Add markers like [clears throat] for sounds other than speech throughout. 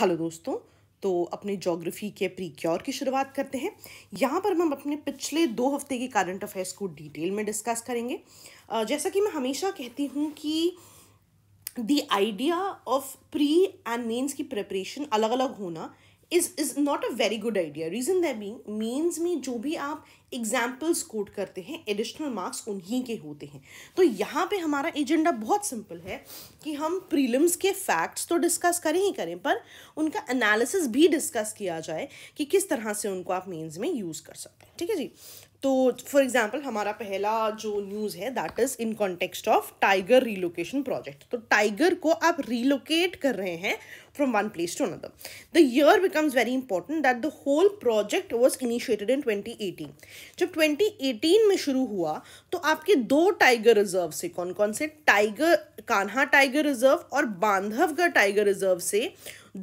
Hello दोस्तों तो अपने जोग्राफ़ी के प्री क्योर की शुरुआत करते हैं यहाँ पर हम अपने पिछले दो हफ्ते के करंट अफेयर्स को डिटेल में डिस्कस करेंगे जैसा कि मैं हमेशा कहती हूँ कि the idea of pre and mains की प्रिपरेशन अलग अलग होना is is not a very good idea reason that being means में जो भी आप एग्जाम्पल्स कोट करते हैं एडिशनल मार्क्स उन्हीं के होते हैं तो यहाँ पे हमारा एजेंडा बहुत सिंपल है कि हम प्रीलिम्स के फैक्ट्स तो डिस्कस करें ही करें पर उनका एनालिसिस भी डिस्कस किया जाए कि किस तरह से उनको आप मेंस में यूज़ कर सकते हैं ठीक है जी तो फॉर एग्जाम्पल हमारा पहला जो न्यूज़ है that is in context of tiger relocation project तो टाइगर को आप रीलोकेट कर रहे हैं from one place to another the year becomes very important that the whole project was initiated in 2018 जब 2018 में शुरू हुआ तो आपके दो टाइगर रिजर्व से कौन कौन से टाइगर कान्हा टाइगर रिजर्व और बांधवगढ़ टाइगर रिजर्व से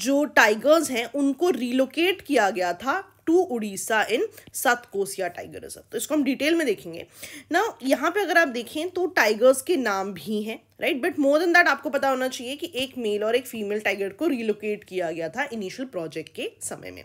जो टाइगर्स हैं उनको रीलोकेट किया गया था टू उड़ीसा इन सात कोसिया टाइगर रिजर्व तो इसको हम डिटेल में देखेंगे ना यहाँ पे अगर आप देखें तो टाइगर्स के नाम भी हैं right but more than that आपको पता होना चाहिए कि एक मेल और एक फीमेल टाइगर को रिलोकेट किया गया था इनिशियल प्रोजेक्ट के समय में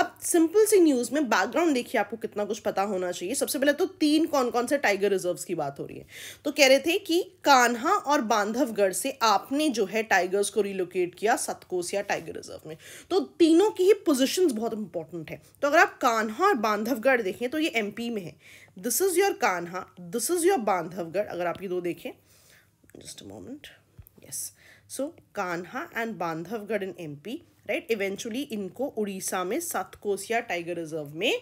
अब सिंपल सी न्यूज़ में बैकग्राउंड देखिए आपको कितना कुछ पता होना चाहिए सबसे पहले तो तीन कौन कौन से टाइगर रिजर्व की बात हो रही है तो कह रहे थे कि कान्हा और बांधवगढ़ से आपने जो है टाइगर्स को रिलोकेट किया सतकोसिया टाइगर रिजर्व में तो तीनों की ही पोजिशन बहुत इंपॉर्टेंट है तो अगर आप कान्हा और बांधवगढ़ देखें तो ये एम में है this is your Kanha this is your Bandhavgarh अगर आप ये दो देखें just a moment yes so kanha and bandhavgarh in mp right eventually inko odisha mein satkosia tiger reserve mein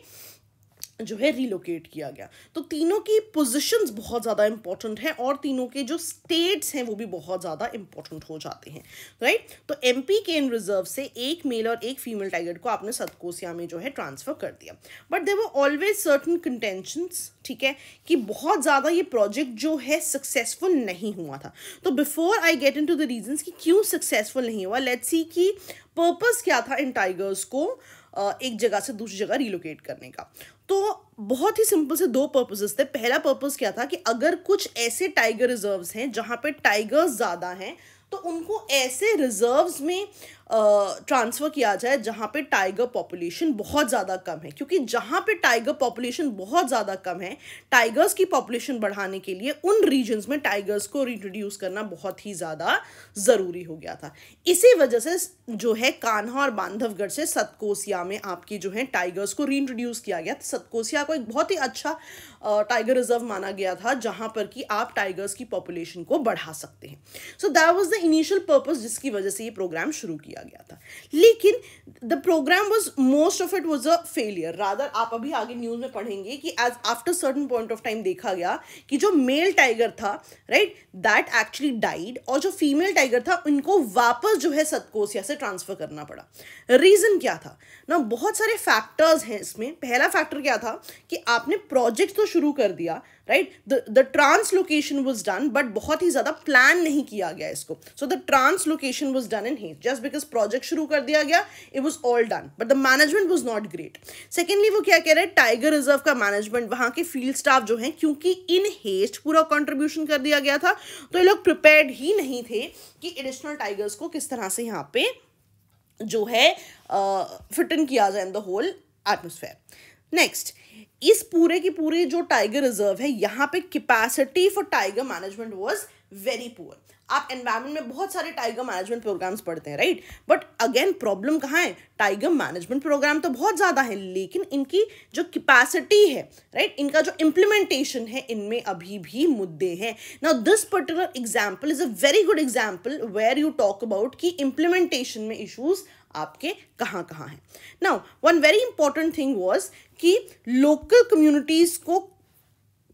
जो है रिलोकेट किया गया तो तीनों की पोजीशंस बहुत ज़्यादा इंपॉर्टेंट हैं और तीनों के जो स्टेट्स हैं वो भी बहुत ज़्यादा इंपॉर्टेंट हो जाते हैं राइट तो एम पी के इन रिजर्व से एक मेल और एक फीमेल टाइगर को आपने सतकोसिया में जो है ट्रांसफ़र कर दिया but they always certain contentions ठीक है कि बहुत ज़्यादा ये प्रोजेक्ट जो है सक्सेसफुल नहीं हुआ था तो before I get in the region कि क्यों सक्सेसफुल नहीं हुआ लेट सी कि पर्पज़ क्या था इन टाइगर्स को एक जगह से दूसरी जगह रिलोकेट करने का तो बहुत ही सिंपल से दो पर्पजेस थे पहला पर्पज क्या था कि अगर कुछ ऐसे टाइगर रिजर्व्स हैं जहाँ पे टाइगर्स ज़्यादा हैं तो उनको ऐसे रिजर्व्स में ट्रांसफ़र किया जाए जहाँ पे टाइगर पॉपुलेशन बहुत ज़्यादा कम है क्योंकि जहाँ पे टाइगर पॉपुलेशन बहुत ज़्यादा कम है टाइगर्स की पॉपुलेशन बढ़ाने के लिए उन रीजन्स में टाइगर्स को रिंट्रोड्यूस करना बहुत ही ज़्यादा ज़रूरी हो गया था इसी वजह से जो है कान्हा और बांधवगढ़ से सतकोसिया में आपकी जो है टाइगर्स को रिंट्रोड्यूस किया गया तो सतकोसिया को एक बहुत ही अच्छा टाइगर रिजर्व माना गया था जहां पर कि आप टाइगर्स की पॉपुलेशन को बढ़ा सकते हैं so that was the initial purpose जिसकी वजह से ये प्रोग्राम शुरू किया गया था लेकिन the program was most of it was a failure rather आप अभी आगे न्यूज़ में पढ़ेंगे कि as after certain point of time देखा गया कि जो मेल टाइगर था राइट दैट एक्चुअली डाइड और जो फीमेल टाइगर था उनको वापस जो है सतकोसिया से ट्रांसफ़र करना पड़ा रीज़न क्या था ना बहुत सारे फैक्टर्स हैं इसमें पहला फैक्टर क्या था कि आपने प्रोजेक्ट तो शुरू कर दिया right the translocation was done but बहुत ही ज़्यादा प्लान नहीं किया गया इसको so the translocation was done in ही जस्ट बिकॉज प्रोजेक्ट शुरू कर दिया गया it was all done but the management was not great secondly वो क्या कह रहे हैं टाइगर रिजर्व का मैनेजमेंट वहाँ के फील्ड स्टाफ जो हैं क्योंकि इन हेस्ट पूरा कॉन्ट्रीब्यूशन कर दिया गया था तो ये लोग प्रिपेयर ही नहीं थे कि एडिशनल टाइगर्स को किस तरह से यहाँ पे जो है फिट इन किया जाए in the whole atmosphere next इस पूरे की पूरी जो टाइगर रिजर्व है यहाँ पे capacity for tiger management was very poor आप एनवायरमेंट में बहुत सारे टाइगर मैनेजमेंट प्रोग्राम्स पढ़ते हैं राइट बट अगेन प्रॉब्लम कहाँ है टाइगर मैनेजमेंट प्रोग्राम तो बहुत ज़्यादा है लेकिन इनकी जो कैपेसिटी है राइट right? इनका जो इम्प्लीमेंटेशन है इनमें अभी भी मुद्दे हैं ना this particular example is a very good example where you talk about कि इम्प्लीमेंटेशन में इशूज़ आपके कहाँ कहाँ हैं now one very important thing was कि लोकल कम्युनिटीज़ को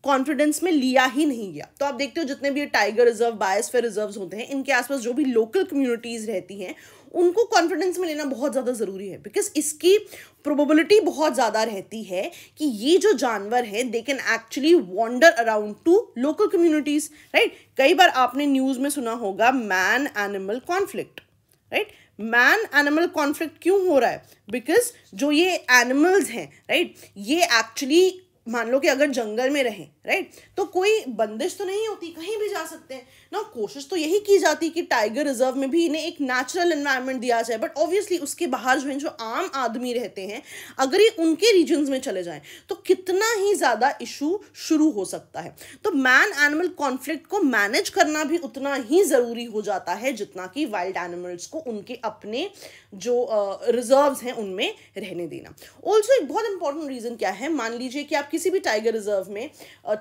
कॉन्फिडेंस में लिया ही नहीं गया तो आप देखते हो जितने भी टाइगर रिजर्व बायोस्फीयर रिजर्व होते हैं इनके आसपास जो भी लोकल कम्युनिटीज़ रहती हैं उनको कॉन्फिडेंस में लेना बहुत ज़्यादा ज़रूरी है बिकॉज इसकी प्रोबेबिलिटी बहुत ज़्यादा रहती है कि ये जो जानवर है they can actually wander around to local communities right कई बार आपने न्यूज़ में सुना होगा man animal conflict right man animal conflict क्यों हो रहा है बिकॉज जो ये एनिमल्स हैं राइट right? ये एक्चुअली मान लो कि अगर जंगल में रहें राइट तो कोई बंदिश तो नहीं होती कहीं भी जा सकते हैं ना कोशिश तो यही की जाती कि टाइगर रिजर्व में भी इन्हें एक नेचुरल इन्वायरमेंट दिया जाए बट ऑब्वियसली उसके बाहर जो है जो आम आदमी रहते हैं अगर ये उनके रीजन में चले जाएं तो कितना ही ज़्यादा इशू शुरू हो सकता है तो मैन एनिमल कॉन्फ्लिक्ट को मैनेज करना भी उतना ही ज़रूरी हो जाता है जितना कि वाइल्ड एनिमल्स को उनके अपने जो uh, हैं उनमें रहने देना ऑल्सो एक बहुत इंपॉर्टेंट रीज़न क्या है मान लीजिए कि आप किसी भी टाइगर रिजर्व में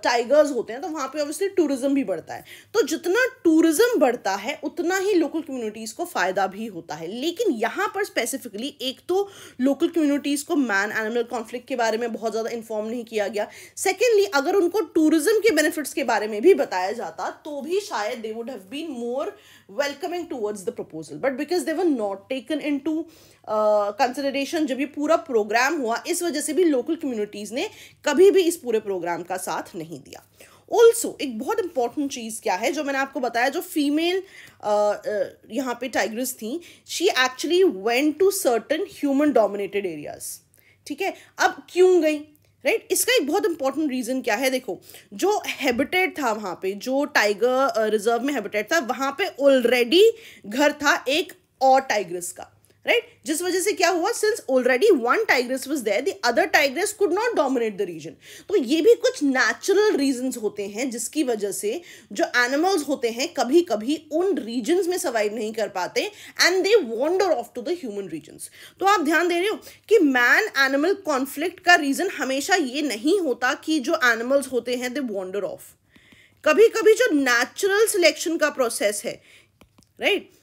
टाइगर्स होते हैं तो वहाँ पे ऑब्वियसली टूरिज्म भी बढ़ता है तो जितना टूरिज्म बढ़ता है उतना ही लोकल कम्युनिटीज़ को फ़ायदा भी होता है लेकिन यहाँ पर स्पेसिफिकली एक तो लोकल कम्युनिटीज़ को मैन एनिमल कॉन्फ्लिक्ट के बारे में बहुत ज़्यादा इन्फॉर्म नहीं किया गया सेकेंडली अगर उनको टूरिज्म के बेनिफिट्स के बारे में भी बताया जाता तो भी शायद they would have been more welcoming towards the proposal but because they were not taken into consideration जब ये पूरा प्रोग्राम हुआ इस वजह से भी लोकल कम्युनिटीज़ ने कभी भी इस पूरे प्रोग्राम का साथ नहीं दिया ऑल्सो एक बहुत इंपॉर्टेंट चीज़ क्या है जो मैंने आपको बताया जो फीमेल यहाँ पे टाइग्रेस थी she actually went to certain human dominated areas ठीक है अब क्यों गई राइट right? इसका एक बहुत इंपॉर्टेंट रीज़न क्या है देखो जो हैबिटेट था वहाँ पे जो टाइगर रिजर्व में हैबिटेट था वहाँ पे ऑलरेडी घर था एक और टाइग्रेस का राइट right? जिस वजह से क्या हुआ since already one tigress was there the other tigress could not dominate the region तो ये भी कुछ नेचुरल रीजंस होते हैं जिसकी वजह से जो एनिमल्स होते हैं कभी कभी उन रीजंस में सर्वाइव नहीं कर पाते and they wander off to the human regions तो आप ध्यान दे रहे हो कि मैन एनिमल कॉन्फ्लिक्ट का रीजन हमेशा ये नहीं होता कि जो एनिमल्स होते हैं दे वॉन्डर ऑफ कभी कभी जो नेचुरल सिलेक्शन का प्रोसेस है राइट right?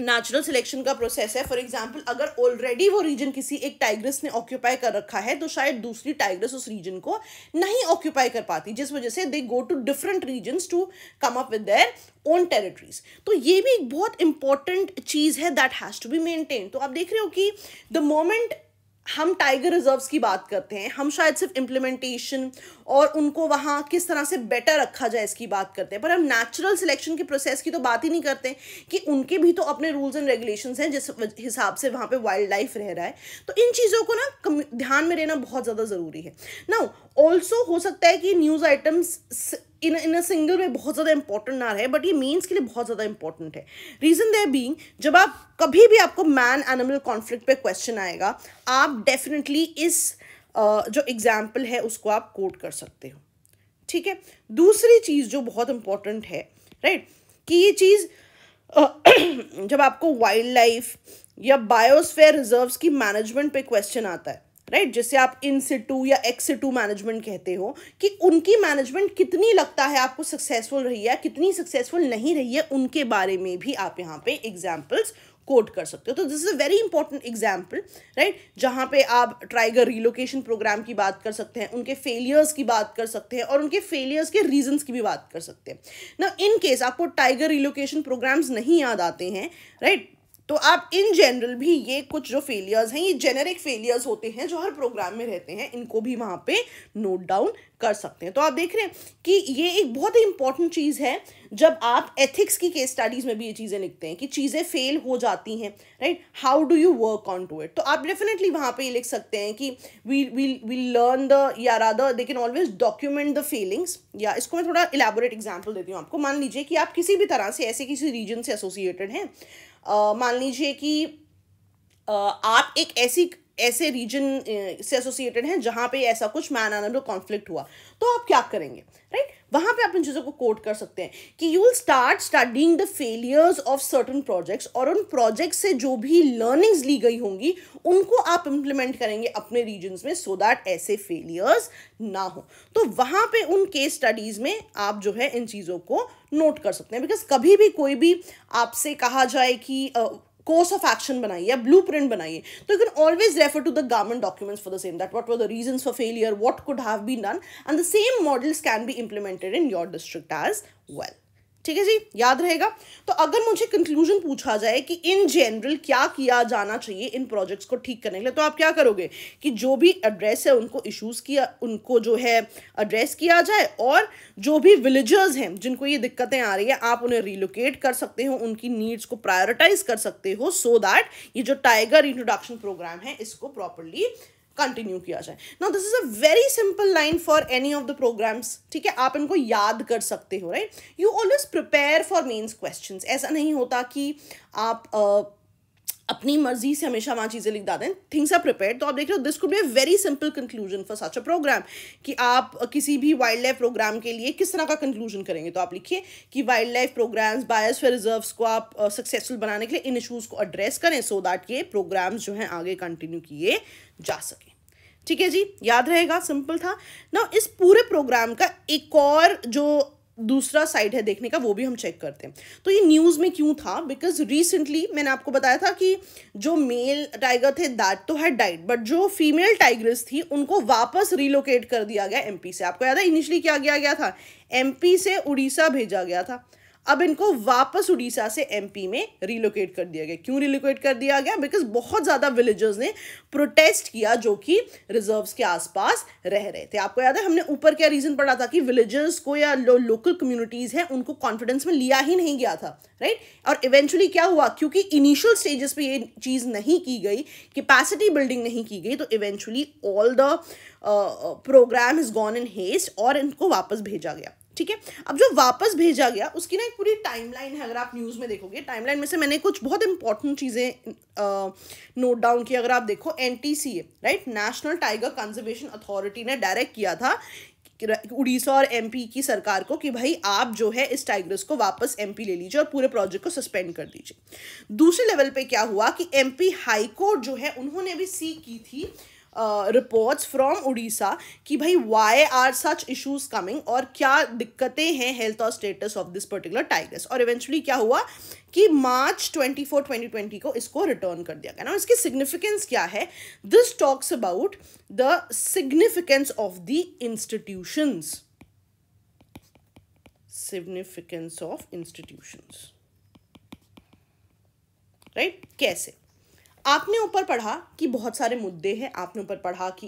नेचुरल सिलेक्शन का प्रोसेस है फॉर एग्जाम्पल अगर ऑलरेडी वो रीजन किसी एक टाइग्रेस ने ऑक्यूपाई कर रखा है तो शायद दूसरी टाइग्रेस उस रीजन को नहीं ऑक्यूपाई कर पाती जिस वजह से they go to different regions to come up with their own territories तो ये भी एक बहुत इंपॉर्टेंट चीज़ है that has to be maintain तो आप देख रहे हो कि द मोमेंट हम टाइगर रिजर्व्स की बात करते हैं हम शायद सिर्फ इम्प्लीमेंटेशन और उनको वहाँ किस तरह से बेटर रखा जाए इसकी बात करते हैं पर हम नेचुरल सिलेक्शन के प्रोसेस की तो बात ही नहीं करते कि उनके भी तो अपने रूल्स एंड रेगुलेशन हैं जिस हिसाब से वहाँ पे वाइल्ड लाइफ रह रहा है तो इन चीज़ों को ना ध्यान में रहना बहुत ज़्यादा ज़रूरी है ना ऑल्सो हो सकता है कि news items in in a single में बहुत ज़्यादा इंपॉर्टेंट ना रहे बट ये मेंस के लिए बहुत ज़्यादा इंपॉर्टेंट है रीज़न देर बीइंग जब आप कभी भी आपको मैन एनिमल कॉन्फ्लिक्ट क्वेश्चन आएगा आप डेफिनेटली इस जो एग्जाम्पल है उसको आप कोट कर सकते हो ठीक है दूसरी चीज़ जो बहुत इंपॉर्टेंट है राइट कि ये चीज़ [clears throat] जब आपको वाइल्ड लाइफ या बायोस्फेयर रिजर्व्स की मैनेजमेंट पे क्वेश्चन आता है राइट right? जिसे आप इन से टू या एक्स से टू मैनेजमेंट कहते हो कि उनकी मैनेजमेंट कितनी लगता है आपको सक्सेसफुल रही है कितनी सक्सेसफुल नहीं रही है उनके बारे में भी आप यहाँ पे एग्जाम्पल्स कोट कर सकते हो तो this is a very important example right जहाँ पे आप ट्राइगर रिलोकेशन प्रोग्राम की बात कर सकते हैं उनके फेलियर्स की बात कर सकते हैं और उनके फेलियर्स के रीजंस की भी बात कर सकते हैं ना इन केस आपको टाइगर रिलोकेशन प्रोग्राम्स नहीं याद आते हैं राइट तो आप इन जनरल भी ये कुछ जो फेलियर्स हैं ये जेनेरिक फेलियर्स होते हैं जो हर प्रोग्राम में रहते हैं इनको भी वहाँ पे नोट डाउन कर सकते हैं तो आप देख रहे हैं कि ये एक बहुत ही इंपॉर्टेंट चीज़ है जब आप एथिक्स की केस स्टडीज़ में भी ये चीज़ें लिखते हैं कि चीज़ें फेल हो जाती हैं right how do you work on to it तो आप डेफिनेटली वहाँ पे ये लिख सकते हैं कि we we we learn the या rather they can always document the feelings या इसको मैं थोड़ा इलेबोरेट एग्जाम्पल देती हूँ आपको मान लीजिए कि आप किसी भी तरह से ऐसे किसी रीजन से एसोसिएटेड हैं uh, मान लीजिए कि uh, आप एक ऐसी ऐसे रीजन से एसोसिएटेड हैं जहाँ पे ऐसा कुछ मैन एनिमल कॉन्फ्लिक्ट हुआ तो आप क्या करेंगे राइट right? वहाँ पे आप इन चीज़ों को कोट कर सकते हैं कि you will start studying the failures of certain projects और उन प्रोजेक्ट से जो भी लर्निंग्स ली गई होंगी उनको आप इम्प्लीमेंट करेंगे अपने रीजन्स में सो so दैट ऐसे फेलियर्स ना हो तो वहाँ पे उन केस स्टडीज़ में आप जो है इन चीज़ों को नोट कर सकते हैं बिकॉज कभी भी कोई भी आपसे कहा जाए कि कोर्स ऑफ एक्शन बनाइए या ब्लू प्रिंट बनाइए तो you can always refer to the government documents for the same that what were the reason for failure what could have been done and the same models can भी implemented in your district as well ठीक है जी याद रहेगा तो अगर मुझे conclusion पूछा जाए कि इन जनरल क्या किया जाना चाहिए इन प्रोजेक्ट्स को ठीक करने के लिए तो आप क्या करोगे कि जो भी एड्रेस है उनको इश्यूज़ किया उनको जो है एड्रेस किया जाए और जो भी विलेजर्स हैं जिनको ये दिक्कतें आ रही है आप उन्हें रिलोकेट कर सकते हो उनकी नीड्स को प्रायोरिटाइज कर सकते हो सो so दैट ये जो टाइगर इंट्रोडक्शन प्रोग्राम है इसको प्रॉपरली कंटिन्यू किया जाए now this is a very simple line for any of the programs ठीक है आप इनको याद कर सकते हो right you always prepare for mains question ऐसा नहीं होता कि आप uh, अपनी मर्जी से हमेशा वहाँ चीज़ें लिख दें थिंग्स आर प्रिपेयर तो आप देख रहे हो this could be a very simple conclusion for such a program कि आप किसी भी वाइल्ड लाइफ प्रोग्राम के लिए किस तरह का कंक्लूजन करेंगे तो आप लिखिए कि वाइल्ड लाइफ प्रोग्राम्स बायस रिजर्व्स को आप सक्सेसफुल uh, बनाने के लिए इन इशूज़ को एड्रेस करें सो so दैट ये प्रोग्राम्स जो हैं आगे कंटिन्यू किए जा सके ठीक है जी याद रहेगा सिंपल था ना इस पूरे प्रोग्राम का एक और जो दूसरा साइड है देखने का वो भी हम चेक करते हैं तो ये न्यूज़ में क्यों था बिकॉज रिसेंटली मैंने आपको बताया था कि जो मेल टाइगर थे दैट तो है डाइट बट जो फीमेल टाइगर्स थी उनको वापस रिलोकेट कर दिया गया एमपी से आपको याद है इनिशियली क्या किया गया था एमपी से उड़ीसा भेजा गया था अब इनको वापस उड़ीसा से एमपी में रिलोकेट कर दिया गया क्यों रिलोकेट कर दिया गया बिकॉज बहुत ज़्यादा विलेजर्स ने प्रोटेस्ट किया जो कि रिजर्व्स के आसपास रह रहे थे आपको याद है हमने ऊपर क्या रीज़न पढ़ा था कि विलेजर्स को या लो, लोकल कम्युनिटीज़ हैं उनको कॉन्फिडेंस में लिया ही नहीं गया था राइट और इवेंचुअली क्या हुआ क्योंकि इनिशियल स्टेजेस पे ये चीज़ नहीं की गई कैपेसिटी बिल्डिंग नहीं की गई तो eventually all the program is gone in haste और इनको वापस भेजा गया ठीक है अब जो वापस भेजा गया उसकी ना एक पूरी टाइमलाइन है अगर आप न्यूज़ में देखोगे टाइमलाइन में से मैंने कुछ बहुत इंपॉर्टेंट चीज़ें नोट डाउन की अगर आप देखो एन right national tiger conservation authority ने डायरेक्ट किया था उड़ीसा और एमपी की सरकार को कि भाई आप जो है इस टाइगर्स को वापस एमपी ले लीजिए और पूरे प्रोजेक्ट को सस्पेंड कर दीजिए दूसरे लेवल पे क्या हुआ कि एमपी हाईकोर्ट जो है उन्होंने भी सीख की थी रिपोर्ट्स फ्रॉम उड़ीसा कि भाई why are such issues coming और क्या दिक्कतें हैं हेल्थ और status of this particular tigers और इवेंचुअली क्या हुआ कि March twenty four twenty twenty को इसको रिटर्न कर दिया गया ना इसकी सिग्निफिकेंस क्या है this talks about the significance of the institutions significance of institutions right कैसे आपने ऊपर पढ़ा कि बहुत सारे मुद्दे हैं आपने ऊपर पढ़ा कि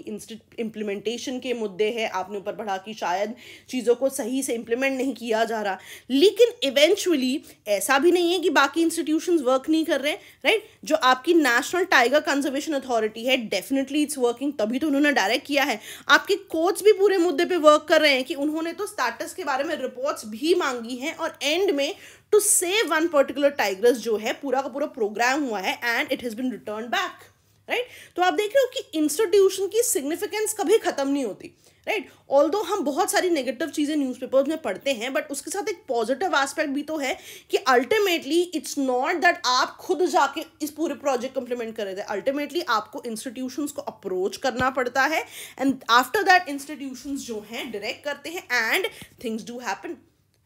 इम्प्लीमेंटेशन के मुद्दे हैं आपने ऊपर पढ़ा कि शायद चीज़ों को सही से इम्प्लीमेंट नहीं किया जा रहा लेकिन इवेंचुअली ऐसा भी नहीं है कि बाकी इंस्टीट्यूशन वर्क नहीं कर रहे राइट जो आपकी नेशनल टाइगर कंजर्वेशन अथॉरिटी है डेफिनेटली इट्स वर्किंग तभी तो उन्होंने डायरेक्ट किया है आपके कोच भी पूरे मुद्दे पर वर्क कर रहे हैं कि उन्होंने तो स्टार्टस के बारे में रिपोर्ट्स भी मांगी हैं और एंड में to save one particular tigress जो है पूरा का पूरा प्रोग्राम हुआ है and it has been return back right तो आप देख रहे हो कि इंस्टीट्यूशन की सिग्निफिकेंस कभी ख़त्म नहीं होती राइट right? ऑल दो हम बहुत सारी नेगेटिव चीज़ें न्यूज़पेपर्स में पढ़ते हैं बट उसके साथ एक पॉजिटिव एस्पेक्ट भी तो है कि अल्टीमेटली इट्स नॉट दैट आप खुद जाके इस पूरे प्रोजेक्ट कंप्लीमेंट कर रहे थे अल्टीमेटली आपको इंस्टीट्यूशन को अप्रोच करना पड़ता है एंड आफ्टर दैट इंस्टीट्यूशन जो हैं डायरेक्ट करते हैं and things do happen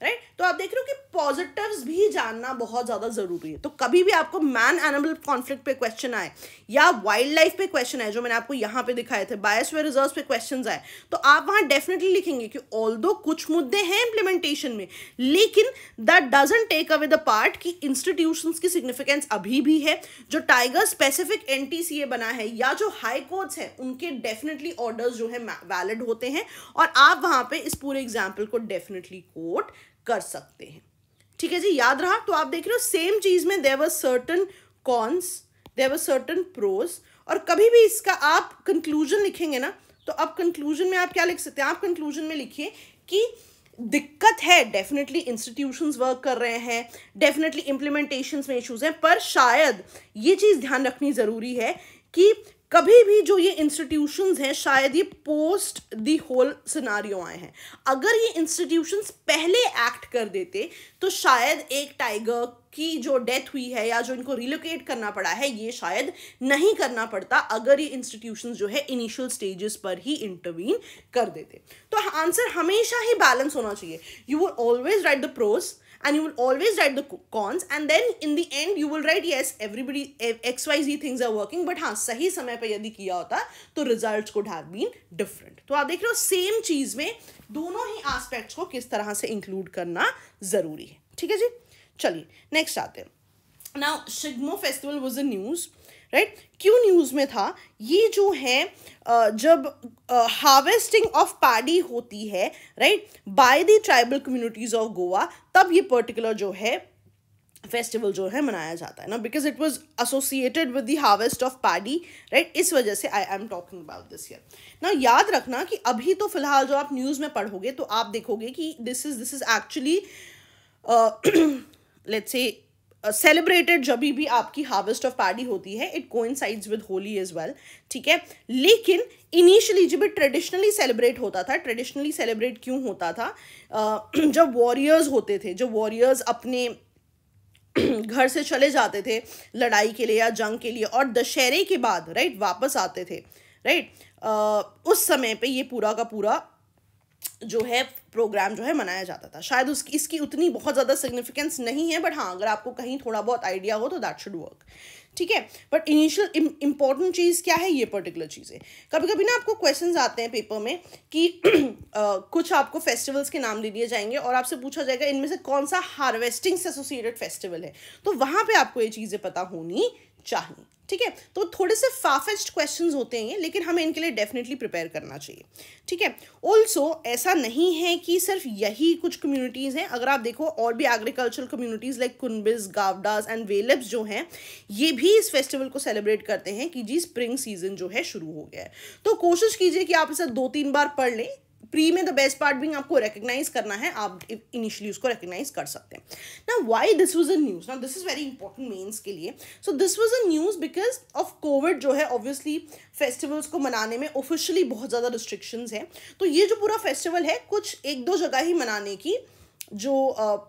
right right? तो आप देख रहे हो कि पॉजिटिव्स भी जानना बहुत ज़्यादा ज़रूरी है तो कभी भी आपको मैन एनिमल कॉन्फ्लिक्ट पे क्वेश्चन आए या वाइल्ड लाइफ पे क्वेश्चन आए जो मैंने आपको यहाँ पे दिखाए थे बायोस्फीयर रिजर्व पे क्वेश्चन आए तो आप वहां डेफिनेटली लिखेंगे कि ऑल कुछ मुद्दे हैं इंप्लीमेंटेशन में लेकिन that doesn't take away the part की इंस्टीट्यूशन की सिग्निफिकेंस अभी भी है जो टाइगर स्पेसिफिक एन बना है या जो हाई कोर्ट्स है उनके डेफिनेटली ऑर्डर्स जो है वैलिड होते हैं और आप वहां पर इस पूरे एग्जाम्पल को डेफिनेटली कोर्ट कर सकते हैं ठीक है जी याद रहा तो आप देख रहे हो सेम चीज में there are certain cons there are certain pros और कभी भी इसका आप कंक्लूजन लिखेंगे ना तो आप कंक्लूजन में आप क्या लिख सकते हैं आप कंक्लूजन में लिखिए कि दिक्कत है डेफिनेटली इंस्टीट्यूशंस वर्क कर रहे हैं डेफिनेटली इंप्लीमेंटेशन में इश्यूज हैं पर शायद ये चीज़ ध्यान रखनी ज़रूरी है कि कभी भी जो ये इंस्टीट्यूशन हैं शायद ये पोस्ट द होल सिनारियो आए हैं अगर ये इंस्टीट्यूशन पहले एक्ट कर देते तो शायद एक टाइगर की जो डेथ हुई है या जो इनको रिलोकेट करना पड़ा है ये शायद नहीं करना पड़ता अगर ये इंस्टीट्यूशन जो है इनिशियल स्टेजेस पर ही इंटरवीन कर देते तो आंसर हमेशा ही बैलेंस होना चाहिए you would always write the pros and you will always write the cons and then in the end you will write yes everybody e, xyz things are working but हाँ सही समय पर यदि किया होता तो result could have been different तो आप देख रहे हो सेम चीज़ में दोनों ही एस्पेक्ट्स को किस तरह से इंक्लूड करना ज़रूरी है ठीक है जी चलिए नेक्स्ट आते हैं now Shigmo festival was a news right क्यों न्यूज़ में था ये जो है जब हार्वेस्टिंग ऑफ पैडी होती है right by the tribal communities of Goa तब ये पर्टिकुलर जो है फेस्टिवल जो है मनाया जाता है ना because it was associated with the harvest of paddy right इस वजह से I am talking about this year ना याद रखना कि अभी तो फिलहाल जो आप न्यूज़ में पढ़ोगे तो आप देखोगे कि this is this is actually let's say celebrated जब भी आपकी हार्वेस्ट ऑफ पैडी होती है it coincides with Holi as well ठीक है लेकिन इनिशियली जब ट्रेडिशनली सेलिब्रेट होता था ट्रेडिशनली सेलिब्रेट क्यों होता था uh, [clears throat] जब वॉरियर्स होते थे जब वॉरियर्स अपने [clears throat] घर से चले जाते थे लड़ाई के लिए या जंग के लिए और दशहरे के बाद राइट वापस आते थे राइट uh, उस समय पे ये पूरा का पूरा जो है प्रोग्राम जो है मनाया जाता था शायद उसकी इसकी उतनी बहुत ज़्यादा सिग्निफिकेंस नहीं है बट हाँ अगर आपको कहीं थोड़ा बहुत आइडिया हो तो दैट शुड वर्क ठीक है बट इनिशियल इंपॉर्टेंट चीज़ क्या है ये पर्टिकुलर चीज़ें कभी कभी ना आपको क्वेश्चन आते हैं पेपर में कि आ, [clears throat] कुछ आपको फेस्टिवल्स के नाम दे दिए जाएंगे और आपसे पूछा जाएगा इनमें से कौन सा हार्वेस्टिंग से एसोसिएटेड फेस्टिवल है तो वहाँ पर आपको ये चीज़ें पता होनी चाहिए ठीक है तो थोड़े से फाफेस्ट क्वेश्चन होते हैं लेकिन हमें इनके लिए डेफिनेटली प्रिपेयर करना चाहिए ठीक है ऑल्सो ऐसा नहीं है कि सिर्फ यही कुछ कम्युनिटीज़ हैं अगर आप देखो और भी agricultural communities like Kunbis Gawdas and वेलब्स जो हैं ये भी इस फेस्टिवल को सेलिब्रेट करते हैं कि जी स्प्रिंग सीजन जो है शुरू हो गया है तो कोशिश कीजिए कि आप इसे दो तीन बार पढ़ लें प्री में द बेस्ट पार्ट भी आपको रिकग्नाइज करना है आप इनिशियली उसको रिकग्नाइज कर सकते हैं ना why this was a news ना this is very important mains के लिए so this was a news because of covid जो है ऑब्वियसली फेस्टिवल्स को मनाने में ऑफिशियली बहुत ज़्यादा रिस्ट्रिक्शंस हैं तो ये जो पूरा फेस्टिवल है कुछ एक दो जगह ही मनाने की जो uh,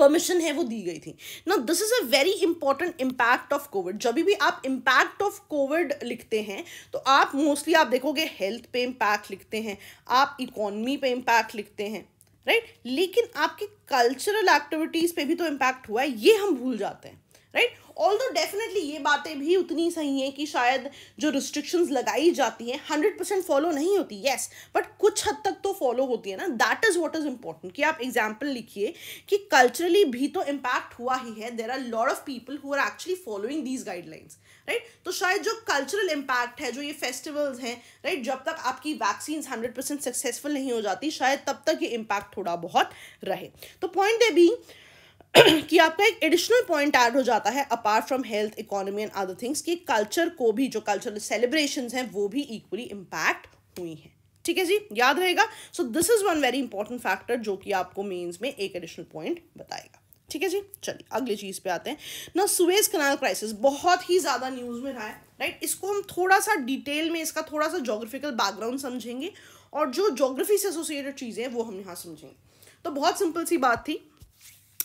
परमिशन है वो दी गई थी ना this is a very important impact of covid जब भी आप इम्पैक्ट ऑफ कोविड लिखते हैं तो आप मोस्टली आप देखोगे हेल्थ पे इम्पैक्ट लिखते हैं आप इकोनमी पे इम्पैक्ट लिखते हैं राइट right? लेकिन आपकी कल्चरल एक्टिविटीज़ पे भी तो इम्पैक्ट हुआ है ये हम भूल जाते हैं राइट ऑल दो डेफिनेटली ये बातें भी उतनी सही हैं कि शायद जो रिस्ट्रिक्शंस लगाई जाती हैं हंड्रेड परसेंट फॉलो नहीं होती येस yes, बट कुछ हद तक तो फॉलो होती है ना that is what is important कि आप एग्जाम्पल लिखिए कि कल्चरली भी तो इम्पैक्ट हुआ ही है there are lot of people who are actually following these guidelines right तो शायद जो कल्चरल इम्पैक्ट है जो ये फेस्टिवल्स हैं राइट right, जब तक आपकी वैक्सीन हंड्रेड परसेंट सक्सेसफुल नहीं हो जाती शायद तब तक ये इम्पैक्ट थोड़ा बहुत रहे तो पॉइंट दे बी [clears throat] कि आपका एक एडिशनल पॉइंट ऐड हो जाता है apart from health economy and other things कि कल्चर को भी जो कल्चरल सेलिब्रेशन हैं वो भी इक्वली इम्पैक्ट हुई हैं ठीक है जी याद रहेगा so this is one very important factor जो कि आपको मेंस में एक एडिशनल पॉइंट बताएगा ठीक है जी चलिए अगली चीज़ पे आते हैं ना सुवेज कनाल क्राइसिस बहुत ही ज़्यादा न्यूज़ में रहा है राइट इसको हम थोड़ा सा डिटेल में इसका थोड़ा सा जोग्राफिकल बैकग्राउंड समझेंगे और जो जोग्राफी से एसोसिएटेड चीज़ें वो हम यहाँ समझेंगे तो बहुत सिंपल सी बात थी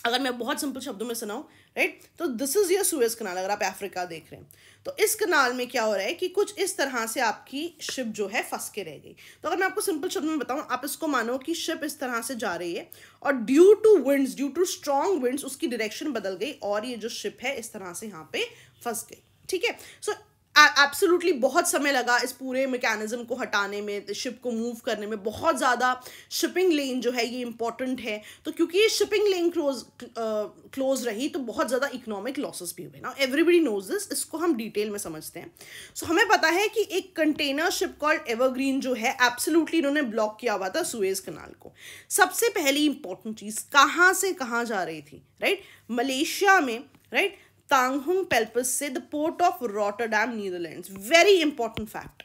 अगर मैं बहुत सिंपल शब्दों में सुनाऊँ राइट तो this is your Suez canal अगर आप अफ्रीका देख रहे हैं तो इस कनाल में क्या हो रहा है कि कुछ इस तरह से आपकी शिप जो है फंस के रह गई तो अगर मैं आपको सिंपल शब्द में बताऊं आप इसको मानो कि शिप इस तरह से जा रही है और due to winds due to strong winds उसकी डायरेक्शन बदल गई और ये जो शिप है इस तरह से यहाँ पे फंस गई ठीक है सो एब्सोलूटली बहुत समय लगा इस पूरे मेकेनिज़म को हटाने में शिप को मूव करने में बहुत ज़्यादा शिपिंग लेन जो है ये इंपॉर्टेंट है तो क्योंकि ये शिपिंग लेन क्लोज क्लोज रही तो बहुत ज़्यादा इकोनॉमिक लॉसेस भी हुए ना एवरीबडी नोज दिस इसको हम डिटेल में समझते हैं सो so, हमें पता है कि एक कंटेनर शिप कॉल्ड एवरग्रीन जो है एब्सोलूटली इन्होंने ब्लॉक किया हुआ था सुएज कनाल को सबसे पहली इंपॉर्टेंट चीज़ कहाँ से कहाँ जा रही थी राइट right? मलेशिया में right right? Tanghung Pelpus, say the port of Rotterdam, Netherlands. Very important fact.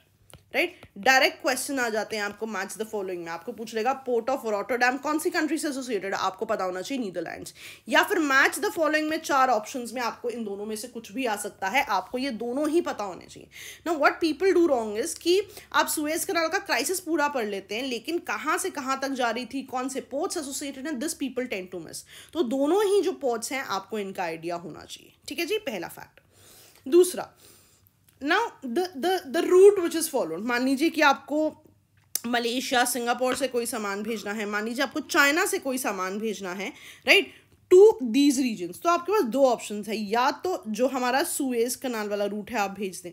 Right direct question आ जाते हैं आपको मैच द फॉलोइंग में आपको पूछ लेगा पोर्ट ऑफ रोटोडैम कौन सी कंट्री से एसोसिएटेड है आपको पता होना चाहिए नीदरलैंड्स या फिर मैच द फॉलोइंग में चार ऑप्शन में आपको इन दोनों में से कुछ भी आ सकता है आपको ये दोनों ही पता होने चाहिए ना what people do wrong is कि आप सुएज कनाल का क्राइसिस पूरा पढ़ लेते हैं लेकिन कहाँ से कहाँ तक जा रही थी कौन से पोर्ट्स एसोसिएटेड हैं this people tend to miss तो दोनों ही जो पोर्ट्स हैं आपको इनका आइडिया होना चाहिए ठीक है जी पहला फैक्ट दूसरा now the the the route which is followed मान लीजिए कि आपको मलेशिया सिंगापुर से कोई सामान भेजना है मान लीजिए आपको चाइना से कोई सामान भेजना है राइट टू दीज रीजन्स तो आपके पास दो ऑप्शन है या तो जो हमारा सुएज कनाल वाला रूट है आप भेज दें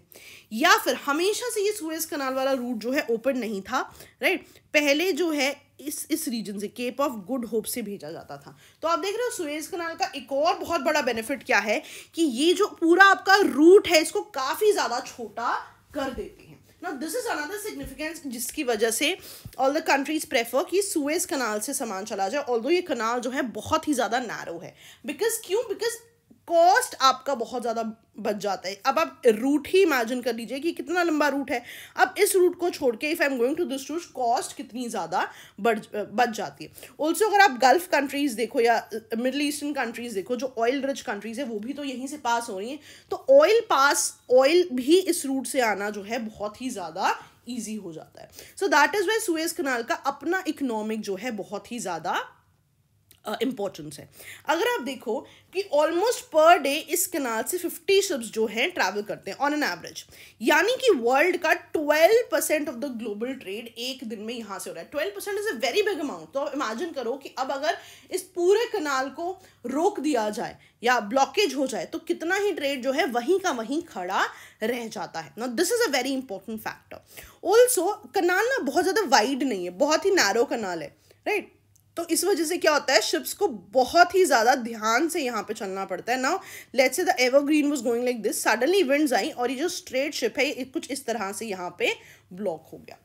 या फिर हमेशा से ये सुएज कनाल वाला रूट जो है ओपन नहीं था राइट पहले जो है इस इस रीजन से केप ऑफ गुड होप से भेजा जाता था तो आप देख रहे हो सुएज कनाल का एक और बहुत बड़ा बेनिफिट क्या है कि ये जो पूरा आपका रूट है इसको काफ़ी ज़्यादा छोटा कर देती है ना दिस इज़ अनदर सिग्निफिकेंस जिसकी वजह से ऑल द कंट्रीज प्रेफर कि सुएज कनाल से सामान चला जाए ऑल ये कनाल जो है बहुत ही ज़्यादा नैरो है बिकॉज क्यों बिकॉज कॉस्ट आपका बहुत ज़्यादा बच जाता है अब आप रूट ही इमेजिन कर लीजिए कि कितना लंबा रूट है अब इस रूट को छोड़ के if I am going to this route cost कितनी ज़्यादा बढ़ बच जाती है ऑल्सो अगर आप गल्फ कंट्रीज़ देखो या मिडल ईस्टर्न कंट्रीज़ देखो जो ऑयल रिच कंट्रीज़ है वो भी तो यहीं से पास हो रही हैं तो ऑयल पास ऑयल भी इस रूट से आना जो है बहुत ही ज़्यादा ईजी हो जाता है so that is why Suez canal का अपना इकनॉमिक जो है बहुत ही ज़्यादा इम्पोर्टेंस uh, है अगर आप देखो कि ऑलमोस्ट पर डे इस कनाल से फिफ्टी शिप्स जो हैं ट्रैवल करते हैं ऑन एन एवरेज यानी कि वर्ल्ड का twelve percent of the global trade एक दिन में यहाँ से हो रहा है twelve percent is a very big amount तो आप इमेजिन करो कि अब अगर इस पूरे कनाल को रोक दिया जाए या ब्लॉकेज हो जाए तो कितना ही ट्रेड जो है वहीं का वहीं खड़ा रह जाता है ना this is a very important factor also canal ना बहुत ज़्यादा वाइड नहीं है बहुत ही नैरो कनाल है राइट right? तो इस वजह से क्या होता है शिप्स को बहुत ही ज़्यादा ध्यान से यहाँ पे चलना पड़ता है now let's say the Evergreen was going like this suddenly winds आई और ये जो स्ट्रेट शिप है ये कुछ इस तरह से यहाँ पे ब्लॉक हो गया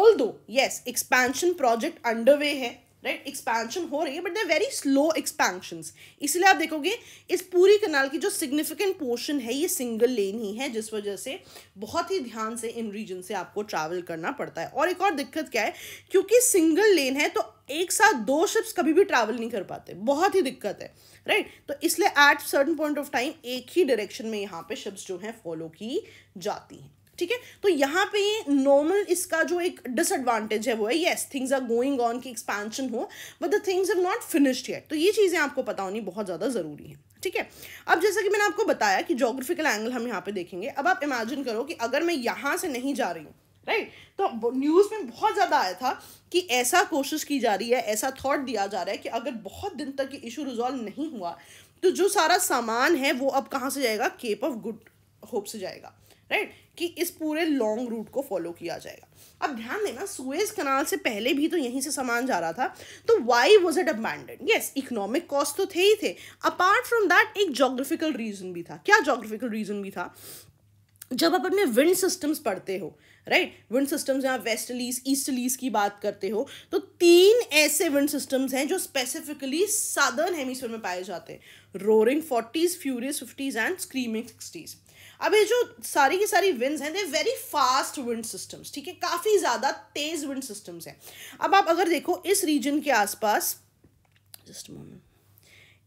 although yes expansion project under है राइट एक्सपेंशन हो रही है but they very slow expansion इसलिए आप देखोगे इस पूरी कनाल की जो सिग्निफिकेंट पोर्शन है ये सिंगल लेन ही है जिस वजह से बहुत ही ध्यान से इन रीजन से आपको ट्रैवल करना पड़ता है और एक और दिक्कत क्या है क्योंकि सिंगल लेन है तो एक साथ दो शिप्स कभी भी ट्रैवल नहीं कर पाते बहुत ही दिक्कत है राइट right? तो इसलिए at certain point of time एक ही डायरेक्शन में यहाँ पे शिप्स जो हैं फॉलो की जाती हैं ठीक है तो यहाँ पे ये नॉर्मल इसका जो एक डिसएडवांटेज है वो है yes things are going on की एक्सपेंशन हो but the things are not finished yet तो ये चीज़ें आपको पता होनी बहुत ज़्यादा ज़रूरी है ठीक है अब जैसा कि मैंने आपको बताया कि जोग्राफिकल एंगल हम यहाँ पे देखेंगे अब आप इमेजिन करो कि अगर मैं यहाँ से नहीं जा रही हूँ राइट तो न्यूज़ में बहुत ज़्यादा आया था कि ऐसा कोशिश की जा रही है ऐसा थॉट दिया जा रहा है कि अगर बहुत दिन तक ये इशू रिजॉल्व नहीं हुआ तो जो सारा सामान है वो अब कहाँ से जाएगा केप ऑफ गुड होप से जाएगा राइट कि इस पूरे लॉन्ग रूट को फॉलो किया जाएगा अब ध्यान देना सुएज कनाल से पहले भी तो यहीं से सामान जा रहा था तो why was it abandon yes economic cost तो थे ही थे अपार्ट फ्रॉम दैट एक जोग्राफिकल रीजन भी था क्या जोग्राफिकल रीजन भी था जब आप अपने विंड सिस्टम्स पढ़ते हो राइट विंड सिस्टम्स यहाँ ईस्ट ईस्टलीज की बात करते हो तो तीन ऐसे विंड सिस्टम्स हैं जो स्पेसिफिकली सदर्न हेमिसफेयर में पाए जाते हैं roaring forties furious fifties and screaming sixties अब ये जो सारी की सारी विंड्स हैं they very fast wind systems ठीक है काफ़ी ज़्यादा तेज़ विंड सिस्टम्स हैं अब आप अगर देखो इस रीजन के आसपास जस्ट मोमेंट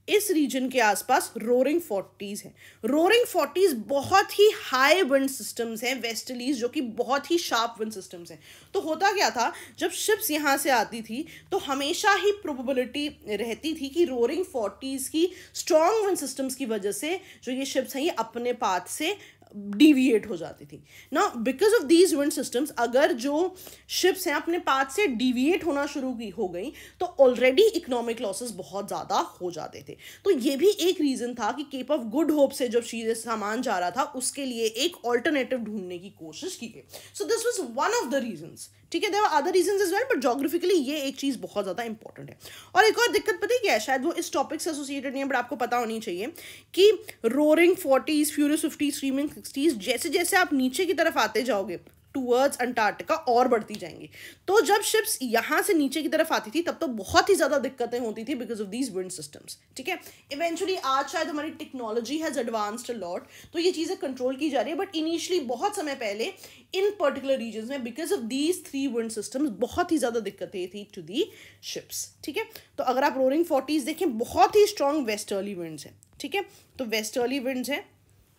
इस रीजन के आसपास रोरिंग फोर्टीज़ हैं रोरिंग फोर्टीज़ बहुत ही हाई विंड सिस्टम्स हैं वेस्टलीज जो कि बहुत ही शार्प विंड सिस्टम्स हैं तो होता क्या था जब शिप्स यहाँ से आती थी तो हमेशा ही प्रोबेबिलिटी रहती थी कि रोरिंग फोर्टीज़ की स्ट्रॉन्ग विंड सिस्टम्स की वजह से जो ये शिप्स हैं ये अपने पाथ से डिविएट हो जाती थी ना because of these wind systems अगर जो शिप्स हैं अपने पाथ से डिविएट होना शुरू की हो गई तो ऑलरेडी इकोनॉमिक लॉसेस बहुत ज़्यादा हो जाते थे तो ये भी एक रीज़न था कि केप ऑफ गुड होप से जब चीज़ें सामान जा रहा था उसके लिए एक ऑल्टरनेटिव ढूंढने की कोशिश की गई so this was one of the reasons ठीक है there other reason is well but geographically ये एक चीज़ बहुत ज़्यादा इंपॉर्टेंट है और एक और दिक्कत पता ही क्या है शायद वो इस टॉपिक से एसोसिएटेड नहीं है बट आपको पता होनी चाहिए कि roaring forties furious fifties streaming sixties जैसे जैसे आप नीचे की तरफ आते जाओगे टूवर्ड्स अंटार्कटिका और बढ़ती जाएंगी तो जब शिप्स यहाँ से नीचे की तरफ आती थी तब तो बहुत ही ज़्यादा दिक्कतें होती थी because of these wind systems ठीक है इवेंचुअली आज शायद हमारी टेक्नोलॉजी हैज़ एडवांस्ड लॉट तो ये चीज़ें कंट्रोल की जा रही है बट इनिशियली बहुत समय पहले इन पर्टिकुलर रीजन में because of these three wind systems बहुत ही ज़्यादा दिक्कतें थी टू दी शिप्स ठीक है तो अगर आप रोरिंग फोर्टीज़ देखें बहुत ही स्ट्रॉन्ग वेस्टर्ली विंड्स हैं ठीक है तो वेस्टर्ली विंड्स हैं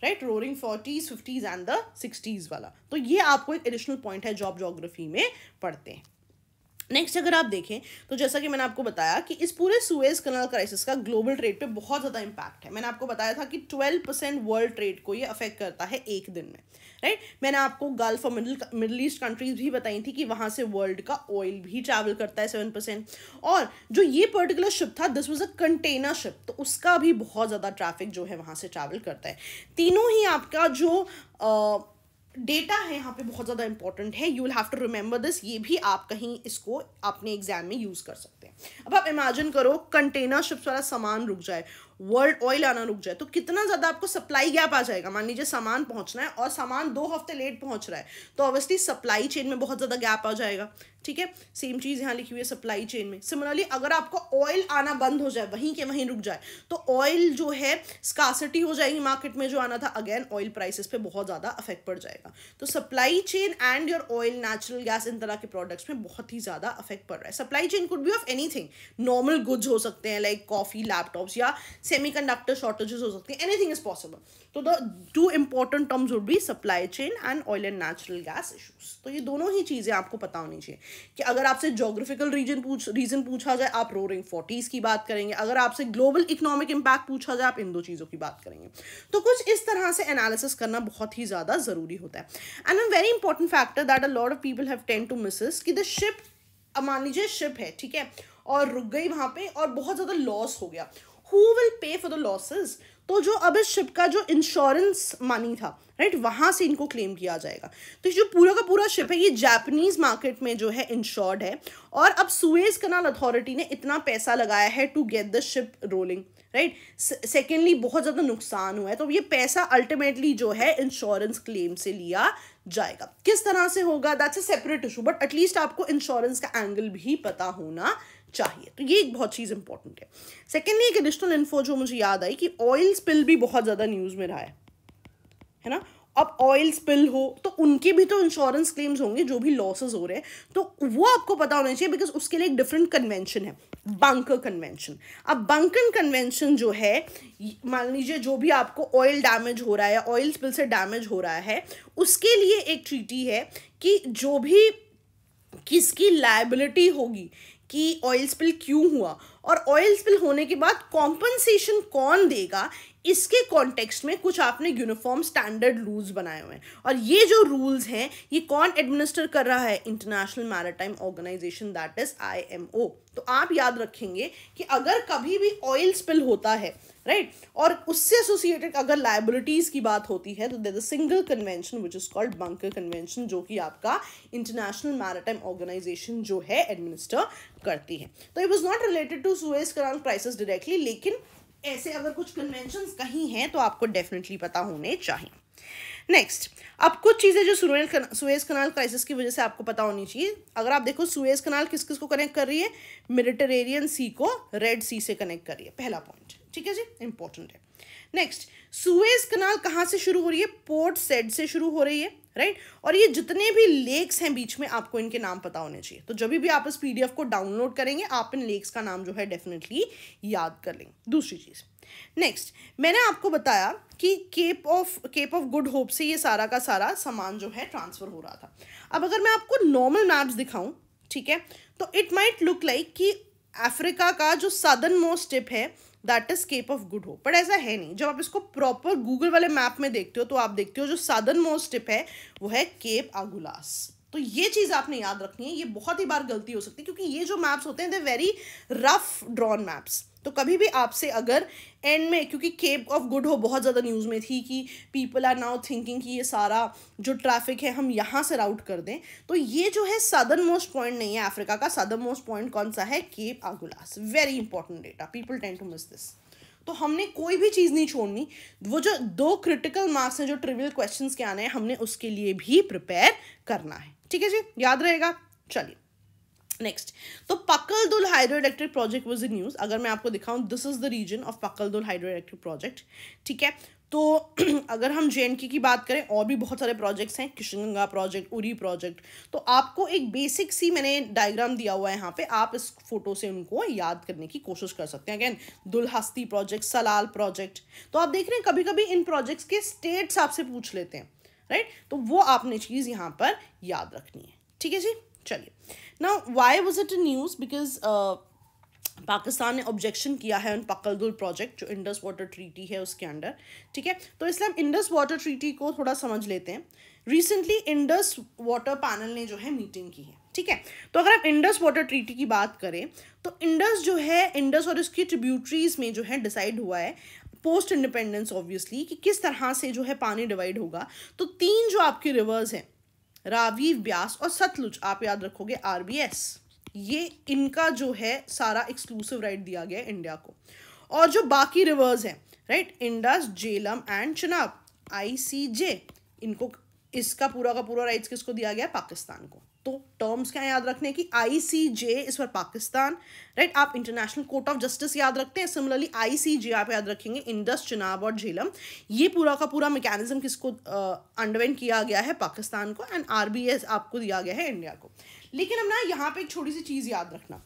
right roaring forties fifties and the sixties वाला तो ये आपको एक एडिशनल पॉइंट है जॉब जोग्राफी में पढ़ते हैं नेक्स्ट अगर आप देखें तो जैसा कि मैंने आपको बताया कि इस पूरे सुएज कनाल क्राइसिस का ग्लोबल ट्रेड पे बहुत ज़्यादा इम्पैक्ट है मैंने आपको बताया था कि ट्वेल्व परसेंट वर्ल्ड ट्रेड को ये अफेक्ट करता है एक दिन में राइट मैंने आपको गल्फ और मिडल मिडल ईस्ट कंट्रीज भी बताई थी कि वहाँ से वर्ल्ड का ऑयल भी ट्रैवल करता है सेवन परसेंट और जो ये पर्टिकुलर शिप था this was a container ship तो उसका भी बहुत ज़्यादा ट्रैफिक जो है वहाँ से ट्रैवल करता है तीनों ही आपका जो आ, डेटा है यहाँ पे बहुत ज़्यादा इंपॉर्टेंट है you will have to remember this ये भी आप कहीं इसको अपने एग्जाम में यूज़ कर सकते हैं अब आप इमेजिन करो कंटेनर शिप्स वाला सामान रुक जाए वर्ल्ड ऑयल आना रुक जाए तो कितना ज़्यादा आपको सप्लाई गैप आ जाएगा मान लीजिए सामान पहुँचना है और सामान दो हफ्ते लेट पहुँच रहा है तो ऑब्वियसली सप्लाई चेन में बहुत ज़्यादा गैप आ जाएगा ठीक है सेम चीज़ यहाँ लिखी हुई है सप्लाई चेन में सिमिलरली अगर आपको ऑयल आना बंद हो जाए वहीं के वहीं रुक जाए तो ऑयल जो है स्कासिटी हो जाएगी मार्केट में जो आना था अगेन ऑयल प्राइसेस पे बहुत ज़्यादा अफेक्ट पड़ जाएगा तो supply chain and your oil natural gas इन तरह के प्रोडक्ट्स में बहुत ही ज़्यादा अफेक्ट पड़ रहा है supply chain could be of any normal goods हो सकते हैं लाइक कॉफ़ी लैपटॉप्स या सेमी शॉर्टेजेस हो सकते हैं एनीथिंग इज़ पॉसिबल तो the two important terms would be supply chain and oil and natural gas issues तो ये दोनों ही चीज़ें आपको पता होनी चाहिए कि अगर आपसे जोग्राफिकल रीजन पूछ रीजन पूछा जाए आप रोरिंग फोर्टीज़ की बात करेंगे अगर आपसे ग्लोबल इकोनॉमिक इम्पैक्ट पूछा जाए आप इन दो चीज़ों की बात करेंगे तो कुछ इस तरह से एनालिसिस करना बहुत ही ज़्यादा ज़रूरी होता है and a very important factor that a lot of people have tend to misses कि द शिप मान लीजिए शिप है ठीक है और रुक गई वहाँ पे और बहुत ज़्यादा लॉस हो गया who will pay for the losses तो जो अब इस शिप का जो इंश्योरेंस मनी था राइट वहाँ से इनको क्लेम किया जाएगा तो जो पूरा का पूरा शिप है ये जापानीज मार्केट में जो है इंश्योर्ड है और अब सुएज कनाल अथॉरिटी ने इतना पैसा लगाया है to get the ship rolling right secondly बहुत ज़्यादा नुकसान हुआ है तो ये पैसा अल्टीमेटली जो है इंश्योरेंस क्लेम से लिया जाएगा किस तरह से होगा that's a separate issue but at least आपको इंश्योरेंस का एंगल भी पता होना चाहिए तो ये एक बहुत चीज़ इंपॉर्टेंट है सेकेंडली एक एडिशनल इन्फो जो मुझे याद आई कि ऑयल स्पिल भी बहुत ज़्यादा न्यूज़ में रहा है है ना अब ऑयल स्पिल हो तो उनके भी तो इंश्योरेंस क्लेम्स होंगे जो भी लॉसेस हो रहे हैं तो वो आपको पता होना चाहिए बिकॉज उसके लिए एक डिफरेंट कन्वेंशन है बंकर कन्वेंशन अब बंकर कन्वेंशन जो है मान लीजिए जो भी आपको ऑयल डैमेज हो रहा है ऑयल स्पिल से डैमेज हो रहा है उसके लिए एक ट्रीटी है कि जो भी किसकी लाइबिलिटी होगी कि ऑयल स्पिल क्यों हुआ और ऑयल स्पिल होने के बाद कॉम्पनसेशन कौन देगा इसके कॉन्टेक्स्ट में कुछ आपने यूनिफॉर्म स्टैंडर्ड रूल्स बनाए हुए हैं और ये जो रूल्स हैं ये कौन एडमिनिस्टर कर रहा है international maritime organization that is IMO तो आप याद रखेंगे कि अगर कभी भी ऑयल स्पिल होता है राइट right? और उससे एसोसिएटेड अगर लाइबिलिटीज़ की बात होती है तो there is single convention which is called bunker convention जो कि आपका इंटरनेशनल मैराटाइम ऑर्गेनाइजेशन जो है एडमिनिस्टर करती है तो it was not related to to Suez canal crisis directly लेकिन ऐसे अगर कुछ कन्वेंशन कहीं हैं तो आपको डेफिनेटली पता होने चाहिए नेक्स्ट अब कुछ चीज़ें जो सुरेल सुएज कनाल क्राइसिस की वजह से आपको पता होनी चाहिए अगर आप देखो सुएज कनाल किस किस को कनेक्ट कर रही है मेडिटेरेनियन सी को रेड सी से कनेक्ट कर रही है पहला पॉइंट ठीक है जी इंपॉर्टेंट है नेक्स्ट सुएज कनाल कहाँ से शुरू हो रही है पोर्ट सेड से शुरू हो रही है राइट right? और ये जितने भी लेक्स हैं बीच में आपको इनके नाम पता होने चाहिए तो जब भी आप इस पीडीएफ को डाउनलोड करेंगे आप इन लेक्स का नाम जो है डेफिनेटली याद कर लेंगे दूसरी चीज़ नेक्स्ट मैंने आपको बताया कि Cape of Cape of Good Hope से ये सारा का सारा सामान जो है ट्रांसफ़र हो रहा था अब अगर मैं आपको नॉर्मल मैप्स दिखाऊं ठीक है तो इट माइट लुक लाइक कि अफ्रीका का जो सदर्न मोस्ट टिप है that is Cape of Good Hope but ऐसा है नहीं जब आप इसको प्रॉपर गूगल वाले मैप में देखते हो तो आप देखते हो जो साधन मोस्ट टिप है वो है केप आगुलास तो ये चीज़ आपने याद रखनी है ये बहुत ही बार गलती हो सकती है क्योंकि ये जो मैप्स होते हैं they very rough drawn maps तो कभी भी आपसे अगर एंड में क्योंकि केप ऑफ गुड हो बहुत ज़्यादा न्यूज़ में थी कि पीपल आर नाउ थिंकिंग कि ये सारा जो ट्रैफिक है हम यहाँ से राउट कर दें तो ये जो है सदर मोस्ट पॉइंट नहीं है अफ्रीका का सदर मोस्ट पॉइंट कौन सा है Cape Agulhas very important data people tend to miss this तो हमने कोई भी चीज़ नहीं छोड़नी वो जो दो क्रिटिकल मार्क्स हैं जो ट्रिवियल क्वेश्चन के आने हैं हमने उसके लिए भी प्रिपेयर करना है ठीक है जी याद रहेगा चलिए नेक्स्ट तो Pakal Dul hydroelectric project was in news अगर मैं आपको दिखाऊं this is the region of Dul hydroelectric project ठीक है तो [clears throat] अगर हम जे की बात करें और भी बहुत सारे प्रोजेक्ट्स हैं किशनगंगा प्रोजेक्ट उरी प्रोजेक्ट तो आपको एक बेसिक सी मैंने डायग्राम दिया हुआ है यहाँ पे आप इस फोटो से उनको याद करने की कोशिश कर सकते हैं again Dulhasti project Salal project तो आप देख रहे हैं कभी कभी इन प्रोजेक्ट्स के स्टेट्स आपसे पूछ लेते हैं राइट तो वो आपने चीज़ यहाँ पर याद रखनी है ठीक है जी चलिए ना why was it news because Pakistan ने ऑब्जेक्शन किया है उन पकलदुल प्रोजेक्ट जो इंडस वाटर ट्रीटी है उसके अंडर ठीक है तो इसलिए हम इंडस वाटर ट्रीटी को थोड़ा समझ लेते हैं रिसेंटली इंडस वाटर पैनल ने जो है मीटिंग की है ठीक है तो अगर आप इंडस वाटर ट्रीटी की बात करें तो इंडस जो है इंडस और इसकी ट्रिब्यूटरीज में जो है डिसाइड हुआ है पोस्ट इंडिपेंडेंस ऑब्वियसली कि किस तरह से जो है पानी डिवाइड होगा तो तीन जो आपके रिवर्स हैं रावी ब्यास और सतलुज आप याद रखोगे आरबीएस ये इनका जो है सारा एक्सक्लूसिव राइट दिया गया है इंडिया को और जो बाकी रिवर्स हैं राइट इंडस जेलम एंड चिनाब आई इनको इसका पूरा का पूरा राइट्स किसको दिया गया पाकिस्तान को तो टर्म्स क्या याद रखने की आई सी जे इस पर पाकिस्तान राइट आप इंटरनेशनल कोर्ट ऑफ जस्टिस याद रखते हैं सिमिलरली आई सी जे आप याद रखेंगे इंडस चिनाब और झेलम ये पूरा का पूरा मैकेनिज्म किसको अंडरवेंट किया गया है पाकिस्तान को एंड आर बी एस आपको दिया गया है इंडिया को लेकिन हम ना यहाँ पे एक छोटी सी चीज़ याद रखना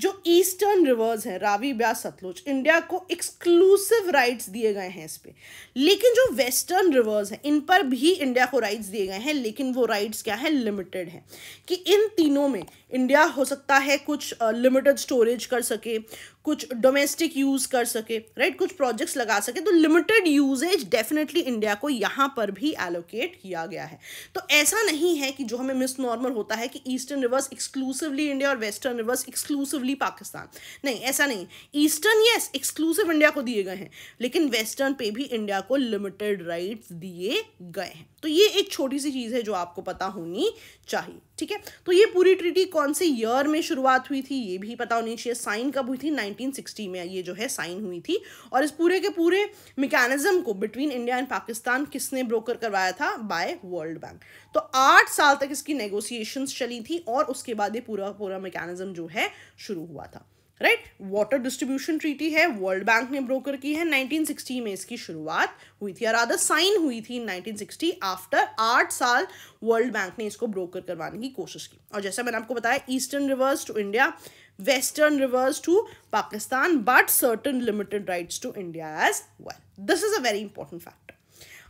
जो ईस्टर्न रिवर्स हैं रावी ब्यास सतलुज इंडिया को एक्सक्लूसिव राइट्स दिए गए हैं इस पर लेकिन जो वेस्टर्न रिवर्स हैं इन पर भी इंडिया को राइट्स दिए गए हैं लेकिन वो राइट्स क्या है लिमिटेड हैं कि इन तीनों में इंडिया हो सकता है कुछ लिमिटेड स्टोरेज कर सके कुछ डोमेस्टिक यूज़ कर सके राइट कुछ प्रोजेक्ट्स लगा सके तो लिमिटेड यूजेज डेफिनेटली इंडिया को यहाँ पर भी एलोकेट किया गया है तो ऐसा नहीं है कि जो हमें मिस नॉर्मल होता है कि ईस्टर्न रिवर्स एक्सक्लूसिवली इंडिया और वेस्टर्न रिवर्स एक्सक्लूसिवली पाकिस्तान नहीं ऐसा नहीं ईस्टर्न येस एक्सक्लूसिव इंडिया को दिए गए हैं लेकिन वेस्टर्न पे भी इंडिया को लिमिटेड राइट्स दिए गए हैं तो ये एक छोटी सी चीज़ है जो आपको पता होनी चाहिए ठीक है तो ये पूरी ट्रीटी कौन से ईयर में शुरुआत हुई थी ये भी पता होनी चाहिए साइन कब हुई थी 1960 में ये जो है साइन हुई थी और इस पूरे के पूरे मेकेनिज्म को बिटवीन इंडिया एंड पाकिस्तान किसने ब्रोकर करवाया था बाय वर्ल्ड बैंक तो आठ साल तक इसकी नेगोशिएशंस चली थी और उसके बाद ये पूरा पूरा मेकेनिज्म जो है शुरू हुआ था राइट वाटर डिस्ट्रीब्यूशन ट्रीटी है वर्ल्ड बैंक ने ब्रोकर की है 1960 में इसकी शुरुआत हुई थी और आधा साइन हुई थी 1960 आफ्टर आठ साल वर्ल्ड बैंक ने इसको ब्रोकर करवाने की कोशिश की और जैसा मैंने आपको बताया eastern rivers to India western rivers to Pakistan but certain limited right to India as well this is a very important factor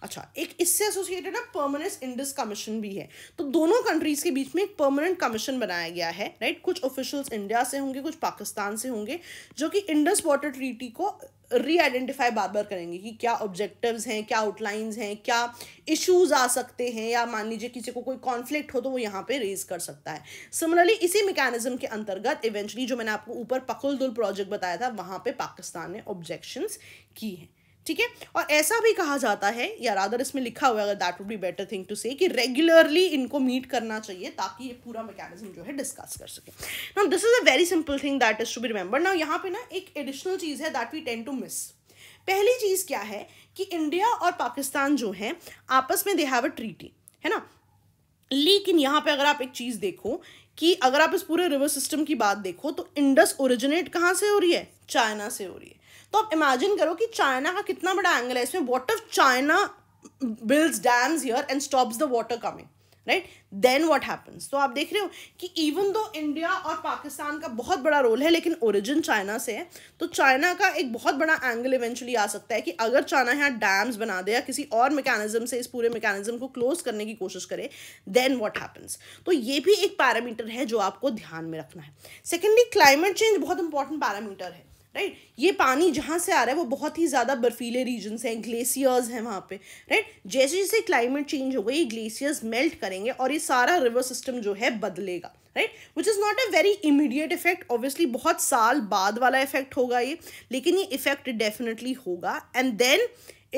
अच्छा एक इससे एसोसिएटेड है परमानेंट इंडस कमीशन भी है तो दोनों कंट्रीज के बीच में एक परमानेंट कमीशन बनाया गया है राइट कुछ ऑफिशियल्स इंडिया से होंगे कुछ पाकिस्तान से होंगे जो कि इंडस वाटर ट्रीटी को री आइडेंटिफाई बार बार करेंगे कि क्या ऑब्जेक्टिव हैं क्या आउटलाइंस हैं क्या इश्यूज आ सकते हैं या मान लीजिए किसी को कोई कॉन्फ्लिक्ट हो तो वो यहाँ पे रेज कर सकता है सिमिलरली इसी मेकैनिज्म के अंतर्गत इवेंचुअली जो मैंने आपको ऊपर पकुल दुल प्रोजेक्ट बताया था वहाँ पे पाकिस्तान ने ऑब्जेक्शंस की हैं ठीक है और ऐसा भी कहा जाता है या रादर इसमें लिखा हुआ है that would be better thing to say कि रेगुलरली इनको मीट करना चाहिए ताकि ये पूरा मैकेनिज्म जो है डिस्कस कर सके now this is a very simple thing that is to be remember now यहाँ पे ना एक एडिशनल चीज़ है that we tend to miss पहली चीज़ क्या है कि इंडिया और पाकिस्तान जो है आपस में दे हैव अ ट्रीटी है ना लेकिन यहाँ पे अगर आप एक चीज़ देखो कि अगर आप इस पूरे रिवर सिस्टम की बात देखो तो इंडस ओरिजिनेट कहाँ से हो रही है चाइना से हो रही है तो आप इमेजिन करो कि चाइना का कितना बड़ा एंगल है इसमें what of China build dams here and stops the water coming right then what happens तो आप देख रहे हो कि इवन दो इंडिया और पाकिस्तान का बहुत बड़ा रोल है लेकिन ओरिजिन चाइना से है तो चाइना का एक बहुत बड़ा एंगल इवेंचुअली आ सकता है कि अगर चाइना यहाँ डैम्स बना दे या किसी और मैकेनिज्म से इस पूरे मैकेनिज्म को क्लोज करने की कोशिश करे देन वॉट हैपन्स तो ये भी एक पैरामीटर है जो आपको ध्यान में रखना है सेकेंडली क्लाइमेट चेंज बहुत इंपॉर्टेंट पैरामीटर है राइट ये पानी जहाँ से आ रहा है वो बहुत ही ज़्यादा बर्फीले रीजन हैं ग्लेशियर्स हैं वहाँ पे राइट जैसे जैसे क्लाइमेट चेंज होगा ये ग्लेशियर्स मेल्ट करेंगे और ये सारा रिवर सिस्टम जो है बदलेगा right which is not a very immediate effect obviously बहुत साल बाद वाला इफेक्ट होगा ये लेकिन ये इफेक्ट डेफिनेटली होगा and then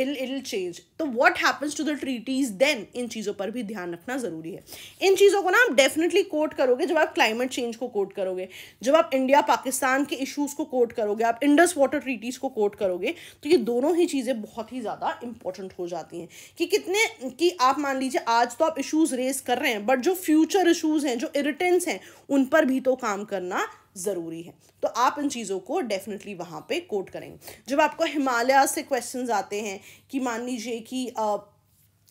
it'll it'll change तो what happens to the treaties then इन चीज़ों पर भी ध्यान रखना ज़रूरी है इन चीज़ों को ना आप डेफिनेटली कोट करोगे जब आप क्लाइमेट चेंज को कोट करोगे जब आप इंडिया पाकिस्तान के इशूज़ को कोट करोगे आप इंडस वाटर ट्रीटीज़ को कोट करोगे तो ये दोनों ही चीज़ें बहुत ही ज़्यादा इंपॉर्टेंट हो जाती हैं कि कितने कि आप मान लीजिए आज तो आप इशूज़ रेज कर रहे हैं बट जो फ्यूचर इशूज़ हैं जो इरिटेंस हैं उन पर भी तो काम करना ज़रूरी है तो आप इन चीज़ों को डेफिनेटली वहाँ पे कोट करेंगे जब आपको हिमालय से क्वेश्चंस आते हैं कि मान लीजिए कि आ,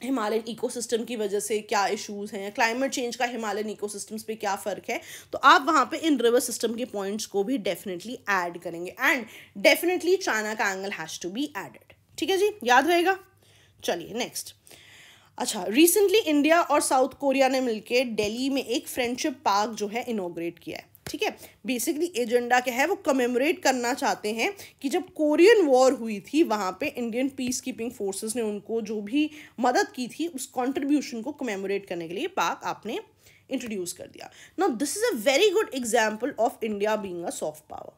हिमालयन इकोसिस्टम की वजह से क्या इश्यूज हैं क्लाइमेट चेंज का हिमालयन इकोसिस्टम्स पे क्या फ़र्क है तो आप वहाँ पे इन रिवर सिस्टम के पॉइंट्स को भी डेफिनेटली ऐड करेंगे एंड डेफिनेटली चाइना का angle has to be added ठीक है जी याद रहेगा चलिए नेक्स्ट अच्छा रिसेंटली इंडिया और साउथ कोरिया ने मिलकर दिल्ली में एक फ्रेंडशिप पार्क जो है इनोग्रेट किया है ठीक है बेसिकली एजेंडा क्या है वो कमेमोरेट करना चाहते हैं कि जब कोरियन वॉर हुई थी वहाँ पे इंडियन पीस कीपिंग फोर्सेस ने उनको जो भी मदद की थी उस कॉन्ट्रीब्यूशन को कमेमोरेट करने के लिए पाक आपने इंट्रोड्यूस कर दिया ना this is a very good example of India being a soft power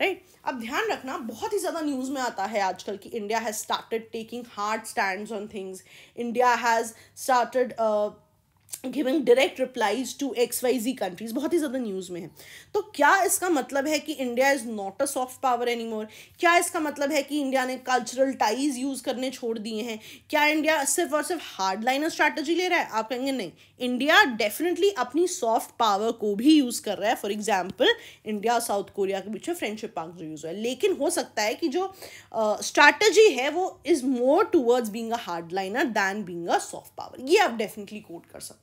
right अब ध्यान रखना बहुत ही ज़्यादा न्यूज़ में आता है आजकल कि India has started taking hard stand on things India has started giving direct replies to X Y G countries बहुत ही ज़्यादा न्यूज़ में है तो क्या इसका मतलब है कि India is not a soft power any more क्या इसका मतलब है कि इंडिया ने कल्चरल टाइज यूज़ करने छोड़ दिए हैं क्या इंडिया सिर्फ और सिर्फ हार्ड लाइनर स्ट्रैटेजी ले रहा है आप कहेंगे नहीं इंडिया डेफिनेटली अपनी सॉफ्ट पावर को भी यूज़ कर रहा है फॉर एग्जाम्पल इंडिया और साउथ कोरिया के बीच में फ्रेंडशिप पार्क जो यूज़ है लेकिन हो सकता है कि जो स्ट्रैटेजी uh, है वो is more towards being a hard liner than being a soft power ये आप डेफिनेटली कोट कर सकते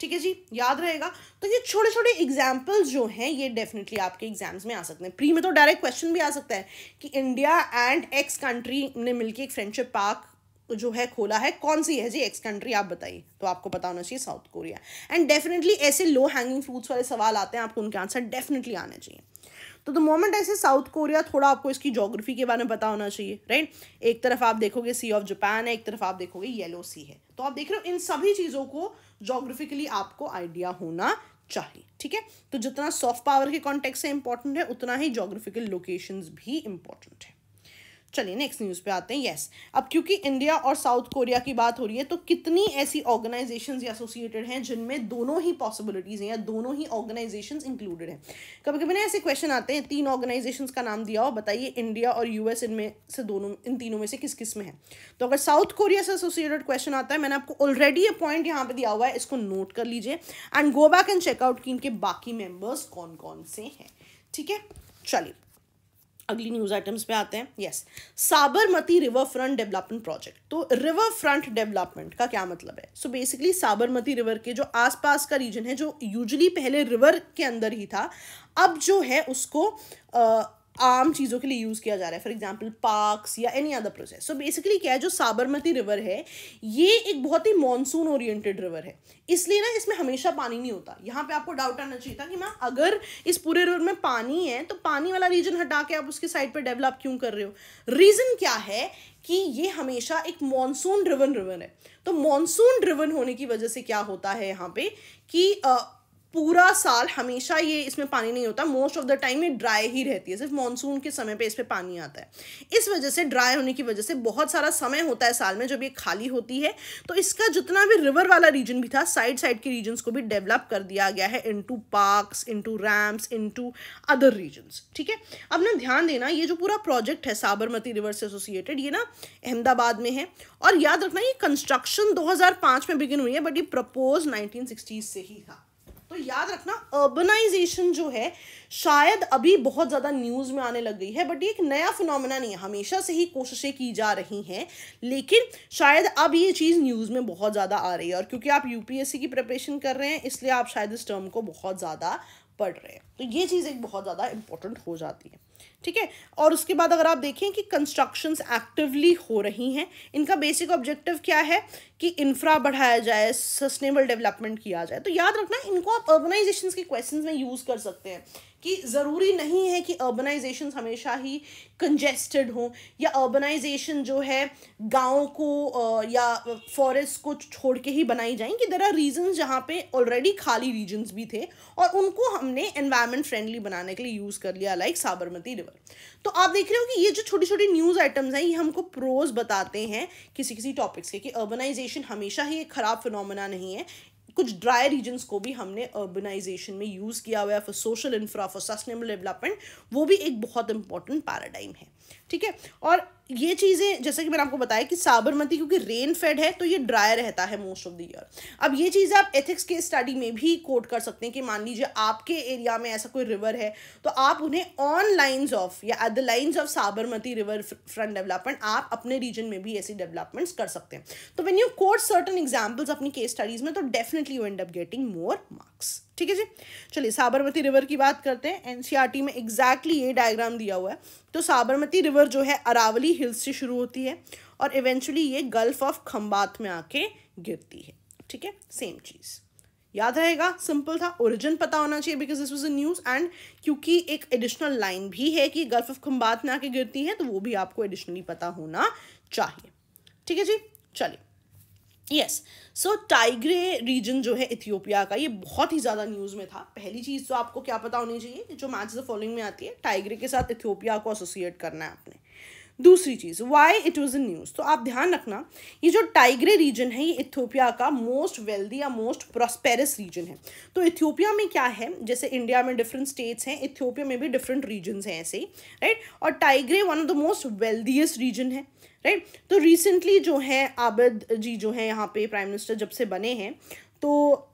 ठीक है जी याद रहेगा तो ये छोटे छोटे एग्जाम्पल्स जो हैं ये डेफिनेटली आपके एग्जाम्स में आ सकते हैं प्री में तो डायरेक्ट क्वेश्चन भी आ सकता है कि इंडिया एंड एक्स कंट्री ने मिलकर एक फ्रेंडशिप पार्क जो है खोला है कौन सी है जी एक्स कंट्री आप बताइए तो आपको पता होना चाहिए साउथ कोरिया एंड डेफिनेटली ऐसे लो हैंगिंग फ्रूट्स वाले सवाल आते हैं आपको उनके आंसर डेफिनेटली आने चाहिए तो द मोमेंट ऐसे साउथ कोरिया थोड़ा आपको इसकी जोग्राफी के बारे में पता होना चाहिए राइट एक तरफ आप देखोगे सी ऑफ जापान है एक तरफ आप देखोगे येलो सी है तो आप देख रहे हो इन सभी चीज़ों को जोग्राफिकली आपको आइडिया होना चाहिए ठीक है तो जितना सॉफ्ट पावर के कॉन्टेक्ट से इंपॉर्टेंट है उतना ही जोग्राफिकल लोकेशंस भी इंपॉर्टेंट है चलिए नेक्स्ट न्यूज़ पे आते हैं यस अब क्योंकि इंडिया और साउथ कोरिया की बात हो रही है तो कितनी ऐसी ऑर्गेनाइजेशन एसोसिएटेड हैं जिनमें दोनों ही पॉसिबिलिटीज़ हैं या दोनों ही ऑर्गेनाइजेशन इंक्लूडेड हैं कभी कभी ना ऐसे क्वेश्चन आते हैं तीन ऑर्गेनाइजेशन का नाम दिया हो बताइए इंडिया और यूएस इनमें से दोनों इन तीनों में से किस किस में है तो अगर साउथ कोरिया से एसोसिएटेड क्वेश्चन आता है मैंने आपको ऑलरेडी ये पॉइंट यहाँ पे दिया हुआ है इसको नोट कर लीजिए and go back and check out कि इनके बाकी मेम्बर्स कौन कौन से हैं ठीक है चलिए अगली न्यूज़ आइटम्स पे आते हैं yes Sabarmati river front development project तो रिवर फ्रंट डेवलपमेंट का क्या मतलब है सो बेसिकली साबरमती रिवर के जो आसपास का रीजन है जो यूजली पहले रिवर के अंदर ही था अब जो है उसको आम चीज़ों के लिए यूज़ किया जा रहा है फॉर एग्जाम्पल पार्कस या any other process so basically क्या है जो साबरमती रिवर है ये एक बहुत ही मानसून ओरिएंटेड रिवर है इसलिए ना इसमें हमेशा पानी नहीं होता यहाँ पे आपको डाउट आना चाहिए था कि मैम अगर इस पूरे रिवर में पानी है तो पानी वाला रीजन हटा के आप उसके साइड पर डेवलप क्यों कर रहे हो रीज़न क्या है कि ये हमेशा एक मानसून ड्रिवन रिवर है तो मानसून ड्रिवन होने की वजह से क्या होता है यहाँ पे कि आ, पूरा साल हमेशा ये इसमें पानी नहीं होता मोस्ट ऑफ द टाइम ये ड्राई ही रहती है सिर्फ मानसून के समय पे इस पर पानी आता है इस वजह से ड्राई होने की वजह से बहुत सारा समय होता है साल में जब ये खाली होती है तो इसका जितना भी रिवर वाला रीजन भी था साइड साइड के रीजन्स को भी डेवलप कर दिया गया है into rams ramps to other regions ठीक है अब ना ध्यान देना ये जो पूरा प्रोजेक्ट है साबरमती रिवर से एसोसिएटेड ये ना अहमदाबाद में है और याद रखना ये कंस्ट्रक्शन पाँच में बिगिन हुई है बट ये प्रपोज सिक्सटीज से ही था तो याद रखना अर्बनाइजेशन जो है शायद अभी बहुत ज़्यादा न्यूज़ में आने लग गई है बट ये एक नया फिनोमेना नहीं है हमेशा से ही कोशिशें की जा रही हैं लेकिन शायद अब ये चीज़ न्यूज़ में बहुत ज़्यादा आ रही है और क्योंकि आप यूपीएससी की प्रिपरेशन कर रहे हैं इसलिए आप शायद इस टर्म को बहुत ज़्यादा पढ़ रहे हैं तो ये चीज़ एक बहुत ज़्यादा इंपॉर्टेंट हो जाती है ठीक है और उसके बाद अगर आप देखें कि कंस्ट्रक्शंस एक्टिवली हो रही हैं इनका बेसिक ऑब्जेक्टिव क्या है कि इंफ्रा बढ़ाया जाए सस्टेनेबल डेवलपमेंट किया जाए तो याद रखना इनको आप ऑर्गेनाइजेशन के क्वेश्चन में यूज़ कर सकते हैं कि ज़रूरी नहीं है कि अर्बनाइजेशन हमेशा ही कंजेस्टेड हों या अर्बनाइजेशन जो है गाँव को या फॉरेस्ट को छोड़ के ही बनाई जाएं कि देर आर रीजन्स जहाँ पे ऑलरेडी खाली रीजन्स भी थे और उनको हमने एनवायरमेंट फ्रेंडली बनाने के लिए यूज़ कर लिया लाइक साबरमती रिवर तो आप देख रहे हो कि ये जो छोटी छोटी न्यूज़ आइटम्स हैं ये हमको प्रोज बताते हैं किसी किसी टॉपिक्स के कि अर्बनाइजेशन हमेशा ही एक ख़राब फिनमिना नहीं है कुछ ड्राई रीजन्स को भी हमने अर्बनाइजेशन में यूज़ किया हुआ है for social infra for sustainable development वो भी एक बहुत इंपॉर्टेंट पैराडाइम है ठीक है और ये चीज़ें जैसा कि मैंने आपको बताया कि साबरमती क्योंकि रेन फेड है तो ये ड्राई रहता है मोस्ट ऑफ द ईयर अब ये चीज़ आप एथिक्स के स्टडी में भी कोट कर सकते हैं कि मान लीजिए आपके एरिया में ऐसा कोई रिवर है तो आप उन्हें ऑन लाइंस ऑफ या at the lines of Sabarmati river front development आप अपने रीजन में भी ऐसी डेवलपमेंट्स कर सकते हैं तो when you quote certain examples अपनी केस स्टडीज़ में तो definitely you end up getting more marks ठीक है जी चलिए साबरमती रिवर की बात करते हैं एनसीईआरटी e में एग्जैक्टली exactly ये डायग्राम दिया हुआ है तो साबरमती रिवर रिवर जो है अरावली हिल्स से शुरू होती है और इवेंचुअली ये गल्फ ऑफ खम्बात में आके गिरती है ठीक है सेम चीज़ याद रहेगा सिंपल था ओरिजिन पता होना चाहिए because this was a news and क्योंकि एक एडिशनल लाइन भी है कि गल्फ ऑफ खम्बात में आके गिरती है तो वो भी आपको एडिशनली पता होना चाहिए ठीक है जी चलिए यस सो टाइग्रे रीजन जो है इथियोपिया का ये बहुत ही ज़्यादा न्यूज़ में था पहली चीज़ तो आपको क्या पता होनी चाहिए कि जो मैच द फॉलोइंग में आती है टाइग्रे के साथ इथियोपिया को एसोसिएट करना है आपने दूसरी चीज़ why it was in news तो आप ध्यान रखना ये जो टाइग्रे रीजन है ये इथियोपिया का मोस्ट वेल्दी या मोस्ट प्रॉस्पेरस रीजन है तो इथियोपिया में क्या है जैसे इंडिया में डिफरेंट स्टेट्स हैं इथियोपिया में भी डिफरेंट रीजन्स हैं ऐसे ही राइट और Tigray one of the most wealthiest region है राइट right? तो रिसेंटली जो है आबद जी जो है यहाँ पे प्राइम मिनिस्टर जब से बने हैं तो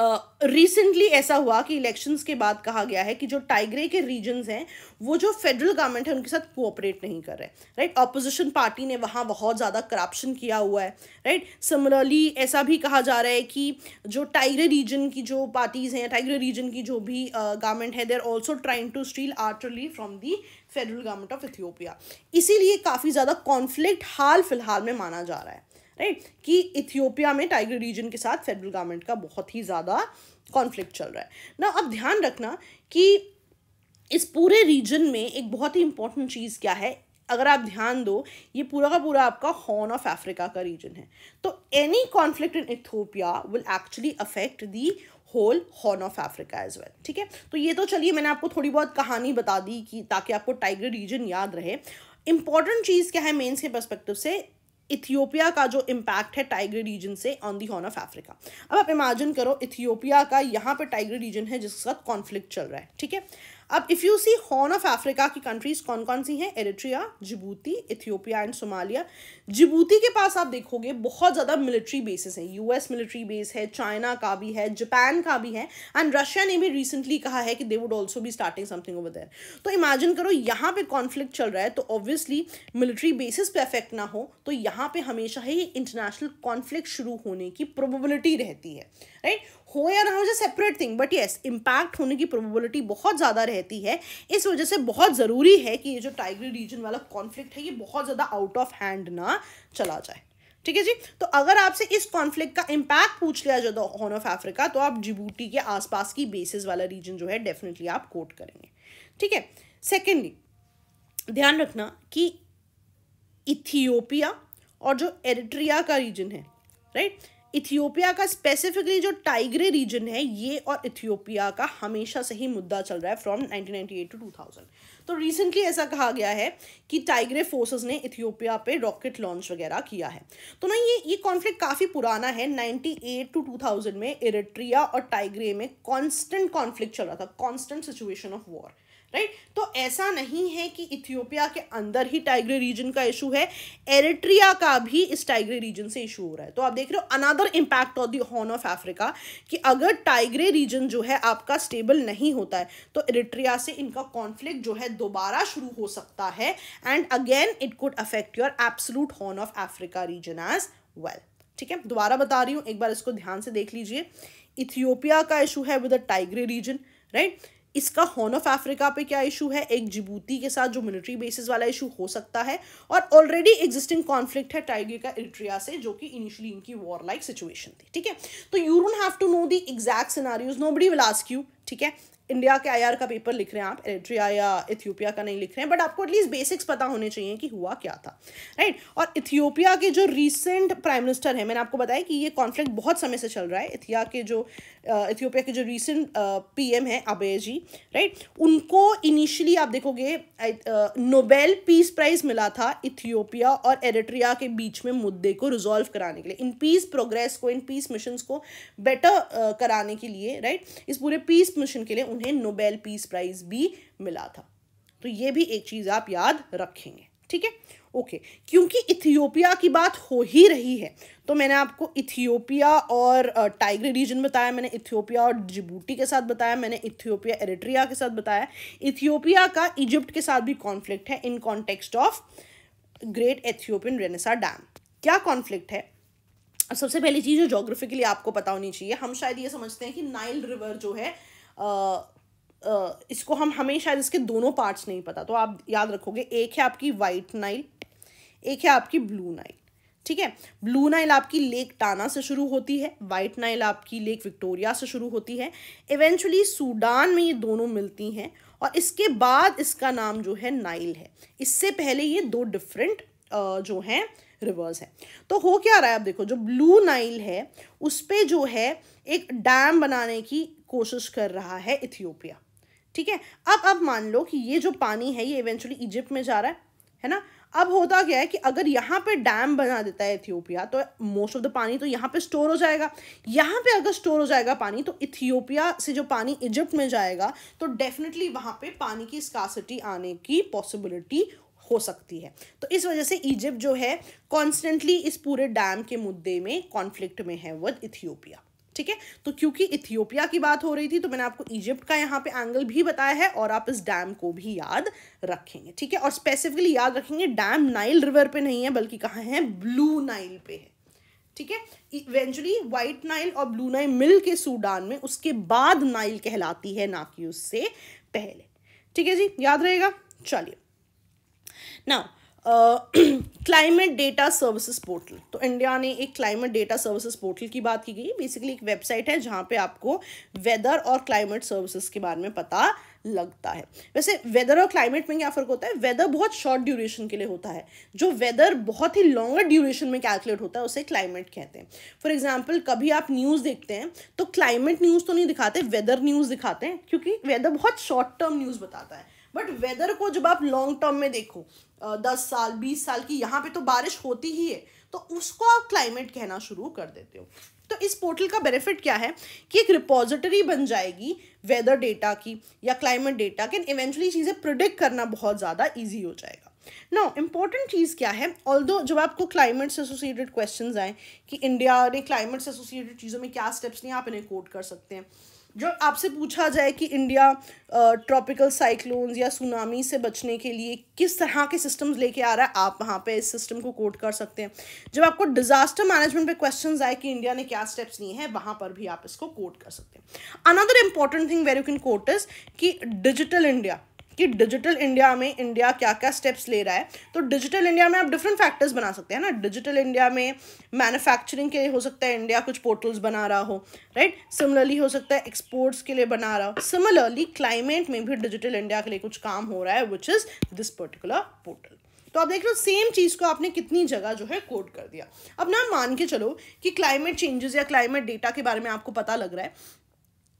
रिसेंटली uh, ऐसा हुआ कि इलेक्शंस के बाद कहा गया है कि जो टाइगरे के रीजन्स हैं वो जो फेडरल गवर्नमेंट है उनके साथ कोऑपरेट नहीं कर रहे राइट अपोजिशन पार्टी ने वहाँ बहुत ज़्यादा करप्शन किया हुआ है राइट सिमिलरली ऐसा भी कहा जा रहा है कि जो टाइग्रे रीजन की जो पार्टीज़ हैं टाइग्रे रीजन की जो भी गवर्नमेंट है they are also trying to steal आर्टरली from the federal government of Ethiopia इसीलिए काफ़ी ज़्यादा कॉन्फ्लिक्ट हाल फिलहाल में माना जा रहा है राइट कि इथियोपिया में टाइगर रीजन के साथ फेडरल गवर्नमेंट का बहुत ही ज़्यादा कॉन्फ्लिक्ट चल रहा है ना अब ध्यान रखना कि इस पूरे रीजन में एक बहुत ही इंपॉर्टेंट चीज़ क्या है अगर आप ध्यान दो ये पूरा का पूरा आपका हॉर्न ऑफ अफ्रीका का रीजन है तो any conflict in Ethiopia will actually affect the whole Horn of Africa as well ठीक है तो ये तो चलिए मैंने आपको थोड़ी बहुत कहानी बता दी कि ताकि आपको टाइगर रीजन याद रहे इंपॉर्टेंट चीज़ क्या है मेन्स के परस्पेक्टिव से इथियोपिया का जो इम्पैक्ट है टाइगर रीजन से on the Horn of Africa अब आप इमेजिन करो इथियोपिया का यहाँ पर टाइगर रीजन है जिसके कॉन्फ्लिक्ट चल रहा है ठीक है अब if you see Horn of Africa की कंट्रीज कौन कौन सी हैं Eritrea Djibouti Ethiopia and Somalia Djibouti के पास आप देखोगे बहुत ज़्यादा मिलिट्री बेसिस हैं यूएस मिलिट्री बेस है चाइना का भी है जापान का भी है एंड रशिया ने भी रिसेंटली कहा है कि दे वुड ऑल्सो भी स्टार्टिंग समथिंग ओवर देयर तो इमेजिन करो यहाँ पे कॉन्फ्लिक्ट चल रहा है तो ऑब्वियसली मिलिट्री बेसिस पे अफेक्ट ना हो तो यहाँ पे हमेशा ही इंटरनेशनल कॉन्फ्लिक्ट शुरू होने की प्रोबेबिलिटी रहती है राइट हो या ना हो जो separate thing but yes impact होने की प्रोबेबिलिटी बहुत ज़्यादा रहती है इस वजह से बहुत ज़रूरी है कि ये जो टाइग्री रीजन वाला कॉन्फ्लिक्ट है ये बहुत ज़्यादा आउट ऑफ हैंड ना चला जाए ठीक है जी तो अगर आपसे इस कॉन्फ्लिक्ट का इम्पैक्ट पूछ लिया जाए हॉर्न ऑफ अफ्रीका तो आप जिबूटी के आसपास की बेसिस वाला रीजन जो है डेफिनेटली आप कोट करेंगे ठीक है सेकेंडली ध्यान रखना कि इथियोपिया और जो एरिट्रिया का रीजन है राइट right? इथियोपिया का स्पेसिफिकली जो टाइग्रे रीजन है ये और इथियोपिया का हमेशा से ही मुद्दा चल रहा है फ्रॉम 1998 टू 2000 तो रिसेंटली ऐसा कहा गया है कि टाइग्रे फोर्सेस ने इथियोपिया पे रॉकेट लॉन्च वगैरह किया है तो ना ये ये कॉन्फ्लिक्ट काफ़ी पुराना है 98 टू 2000 में इरेट्रिया और टाइग्रे में कांस्टेंट कॉन्फ्लिक्ट चल रहा था constant situation of war right right? तो ऐसा नहीं है कि इथियोपिया के अंदर ही टाइग्रे रीजन का इशू है एरिट्रिया का भी इस टाइग्रे रीजन से इशू हो रहा है तो आप देख रहे हो another impact of the Horn of Africa कि अगर टाइग्रे रीजन जो है आपका स्टेबल नहीं होता है तो एरिट्रिया से इनका कॉन्फ्लिक्ट जो है शायद दोबारा शुरू हो सकता है and again it could affect your absolute Horn of Africa region as well ठीक है दोबारा बता रही हूँ एक बार इसको ध्यान से देख लीजिए इथियोपिया का इशू है with the Tigray region right इसका हॉर्न ऑफ अफ्रीका पे क्या इशू है एक जिबूती के साथ जो मिलिट्री बेसिस वाला इशू हो सकता है और ऑलरेडी एग्जिस्टिंग कॉन्फ्लिक्ट है टाइगर का इरिट्रिया से जो कि इनिशियली इनकी वॉर लाइक सिचुएशन थी ठीक है तो you don't have to know the exact scenarios nobody will ask you ठीक है इंडिया के आईआर का पेपर लिख रहे हैं आप एरिट्रिया या इथियोपिया का नहीं लिख रहे हैं बट आपको एटलीस्ट बेसिक्स पता होने चाहिए कि हुआ क्या था राइट right? और इथियोपिया के जो रीसेंट प्राइम मिनिस्टर हैं मैंने आपको बताया कि ये कॉन्फ्लिक्ट बहुत समय से चल रहा है इथिया के जो इथियोपिया uh, के जो रिसेंट पीएम uh, हैं अबे जी राइट right? उनको इनिशियली आप देखोगे नोबेल पीस प्राइज मिला था इथियोपिया और एरिट्रिया के बीच में मुद्दे को रिजॉल्व कराने के लिए इन पीस प्रोग्रेस को इन पीस मिशन को बेटर uh, कराने के लिए राइट right? इस पूरे पीस मिशन के लिए उन्हें उन्हें नोबेल पीस प्राइज़ भी मिला था तो ये भी एक चीज़ आप याद रखेंगे ठीक है ओके क्योंकि इथियोपिया की बात हो ही रही है तो मैंने आपको इथियोपिया और टाइगर रीजन बताया मैंने इथियोपिया और जिबूटी के साथ बताया मैंने इथियोपिया एरिट्रिया के साथ बताया इथियोपिया का इजिप्ट के साथ भी कॉन्फ्लिक्ट है in context of great Ethiopian renaissance dam क्या कॉन्फ्लिक्ट है सबसे पहली चीज़ जो जोग्राफिकली आपको पता होनी चाहिए हम शायद ये समझते हैं कि नाइल रिवर जो है इसको हम हमें शायद इसके दोनों पार्ट्स नहीं पता तो आप याद रखोगे एक है आपकी वाइट नाइल एक है आपकी ब्लू नाइल ठीक है ब्लू नाइल आपकी लेक टाना से शुरू होती है वाइट नाइल आपकी लेक विक्टोरिया से शुरू होती है इवेंचुअली सूडान में ये दोनों मिलती हैं और इसके बाद इसका नाम जो है नाइल है इससे पहले ये दो डिफरेंट जो हैं रिवर्स है तो हो क्या रहा है आप देखो जो ब्लू नाइल है उस पर जो है एक डैम बनाने की कोशिश कर रहा है इथियोपिया ठीक है अब अब मान लो कि ये जो पानी है ये इवेंचुअली इजिप्ट में जा रहा है है ना अब होता क्या है कि अगर यहाँ पे डैम बना देता है इथियोपिया तो मोस्ट ऑफ द पानी तो यहाँ पे स्टोर हो जाएगा यहाँ पे अगर स्टोर हो जाएगा पानी तो इथियोपिया से जो पानी इजिप्ट में जाएगा तो डेफिनेटली वहाँ पे पानी की स्कासिटी आने की पॉसिबिलिटी हो सकती है तो इस वजह से इजिप्ट जो है कॉन्स्टेंटली इस पूरे डैम के मुद्दे में कॉन्फ्लिक्ट में है विद इथियोपिया ठीक है तो क्योंकि इथियोपिया की बात हो रही थी तो मैंने आपको इजिप्ट का यहाँ पे एंगल भी बताया है और आप इस डैम को भी याद रखेंगे ठीक है और स्पेसिफिकली याद रखेंगे डैम नाइल रिवर पे नहीं है बल्कि कहाँ है ब्लू नाइल पे है ठीक है इवेंचुअली व्हाइट नाइल और ब्लू नाइल मिल के सूडान में उसके बाद नाइल कहलाती है ना कि उससे पहले ठीक है जी याद रहेगा चलिए now climate data services portal तो इंडिया ने एक क्लाइमेट डेटा सर्विसेज पोर्टल की बात की गई बेसिकली एक वेबसाइट है जहाँ पे आपको वेदर और क्लाइमेट सर्विसेज के बारे में पता लगता है वैसे वेदर और क्लाइमेट में क्या फ़र्क होता है वेदर बहुत शॉर्ट ड्यूरेशन के लिए होता है जो वेदर बहुत ही लॉन्गर ड्यूरेशन में कैलकुलेट होता है उसे क्लाइमेट कहते हैं फॉर एग्जाम्पल कभी आप न्यूज़ देखते हैं तो क्लाइमेट न्यूज़ तो नहीं दिखाते वेदर न्यूज़ दिखाते हैं क्योंकि वेदर बहुत शॉर्ट टर्म न्यूज़ बताता है बट वेदर को जब आप लॉन्ग टर्म में देखो दस साल बीस साल की यहाँ पे तो बारिश होती ही है तो उसको आप क्लाइमेट कहना शुरू कर देते हो तो इस पोर्टल का बेनिफिट क्या है कि एक रिपोजिटरी बन जाएगी वेदर डेटा की या क्लाइमेट डेटा की इवेंचुअली चीज़ें प्रोडिक्ट करना बहुत ज़्यादा ईजी हो जाएगा नो इंपॉर्टेंट चीज़ क्या है ऑल दो जब आपको क्लाइमेट से एसोसिएटेड क्वेश्चन आए कि इंडिया ने क्लाइमेट से एसोसिएटेड चीज़ों में क्या स्टेप्स नहीं आप इन्हें कोट कर सकते हैं जो आपसे पूछा जाए कि इंडिया ट्रॉपिकल साइक्लोन्स या सुनामी से बचने के लिए किस तरह के सिस्टम्स लेके आ रहा है आप वहाँ पे इस सिस्टम को कोट कर सकते हैं जब आपको डिजास्टर मैनेजमेंट पे क्वेश्चंस आए कि इंडिया ने क्या स्टेप्स लिए हैं वहाँ पर भी आप इसको कोट कर सकते हैं another important thing where you can quote is कि डिजिटल इंडिया कि डिजिटल इंडिया में इंडिया क्या क्या स्टेप्स ले रहा है तो डिजिटल इंडिया में आप डिफरेंट फैक्टर्स बना सकते हैं ना डिजिटल इंडिया में मैन्युफैक्चरिंग के लिए हो सकता है इंडिया कुछ पोर्टल्स बना रहा हो राइट right? सिमिलरली हो सकता है एक्सपोर्ट्स के लिए बना रहा हो सिमिलरली क्लाइमेट में भी डिजिटल इंडिया के लिए कुछ काम हो रहा है which is this particular portal तो आप देख लो सेम चीज़ को आपने कितनी जगह जो है कोड कर दिया अब ना मान के चलो कि क्लाइमेट चेंजेस या क्लाइमेट डेटा के बारे में आपको पता लग रहा है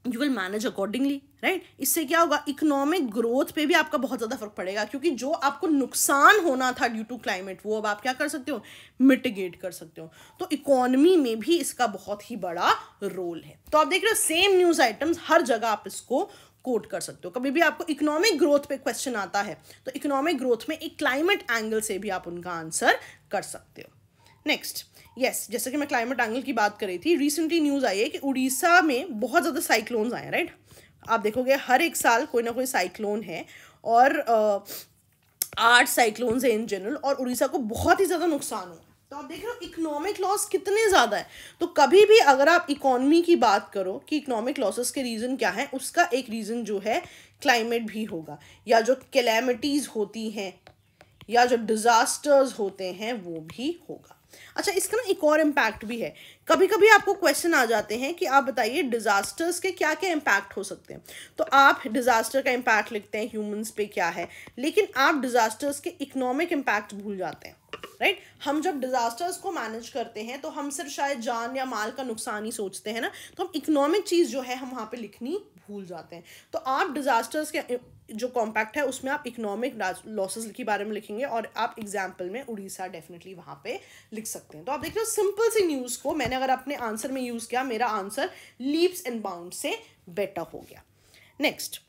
you will manage accordingly right इससे क्या होगा इकोनॉमिक ग्रोथ पे भी आपका बहुत ज़्यादा फर्क पड़ेगा क्योंकि जो आपको नुकसान होना था ड्यू टू क्लाइमेट वो अब आप क्या कर सकते हो मिटिगेट कर सकते हो तो इकोनॉमी में भी इसका बहुत ही बड़ा रोल है तो आप देख रहे हो सेम न्यूज़ आइटम्स हर जगह आप इसको कोट कर सकते हो कभी भी आपको इकोनॉमिक ग्रोथ पे क्वेश्चन आता है तो इकोनॉमिक ग्रोथ में एक क्लाइमेट एंगल से भी आप उनका आंसर कर सकते हो नेक्स्ट यस जैसे कि मैं क्लाइमेट एंगल की बात कर रही थी रिसेंटली न्यूज़ आई है कि उड़ीसा में बहुत ज़्यादा साइक्लोन्स आए राइट आप देखोगे हर एक साल कोई ना कोई साइक्लोन है और आठ साइक्लोन्स है इन जनरल और उड़ीसा को बहुत ही ज़्यादा नुकसान हुआ तो आप देख रहे हो इकोनॉमिक लॉस कितने ज़्यादा है तो कभी भी अगर आप इकोनॉमी की बात करो कि इकोनॉमिक लॉसेस के रीज़न क्या हैं उसका एक रीज़न जो है क्लाइमेट भी होगा या जो कैलेमिटीज़ होती हैं या जो डिज़ास्टर्स होते हैं वो भी होगा अच्छा इसका ना एक और इम्पैक्ट भी है कभी कभी आपको क्वेश्चन आ जाते हैं कि आप बताइए डिज़ास्टर्स के क्या क्या इम्पैक्ट हो सकते हैं तो आप डिज़ास्टर का इम्पैक्ट लिखते हैं ह्यूमंस पे क्या है लेकिन आप डिज़ास्टर्स के इकोनॉमिक इम्पैक्ट भूल जाते हैं राइट right? हम जब डिज़ास्टर्स को मैनेज करते हैं तो हम सिर्फ शायद जान या माल का नुकसान ही सोचते हैं ना तो हम इकोनॉमिक चीज़ जो है हम वहाँ पे लिखनी भूल जाते हैं तो आप डिज़ास्टर्स के जो कॉम्पैक्ट है उसमें आप इकोनॉमिक लॉसेज के बारे में लिखेंगे और आप एग्जाम्पल में उड़ीसा डेफिनेटली वहां पे लिख सकते हैं तो आप देख रहे हो सिंपल सी न्यूज़ को मैंने अगर अपने आंसर में यूज़ किया मेरा आंसर लीप्स एंड बाउंड से बेटर हो गया next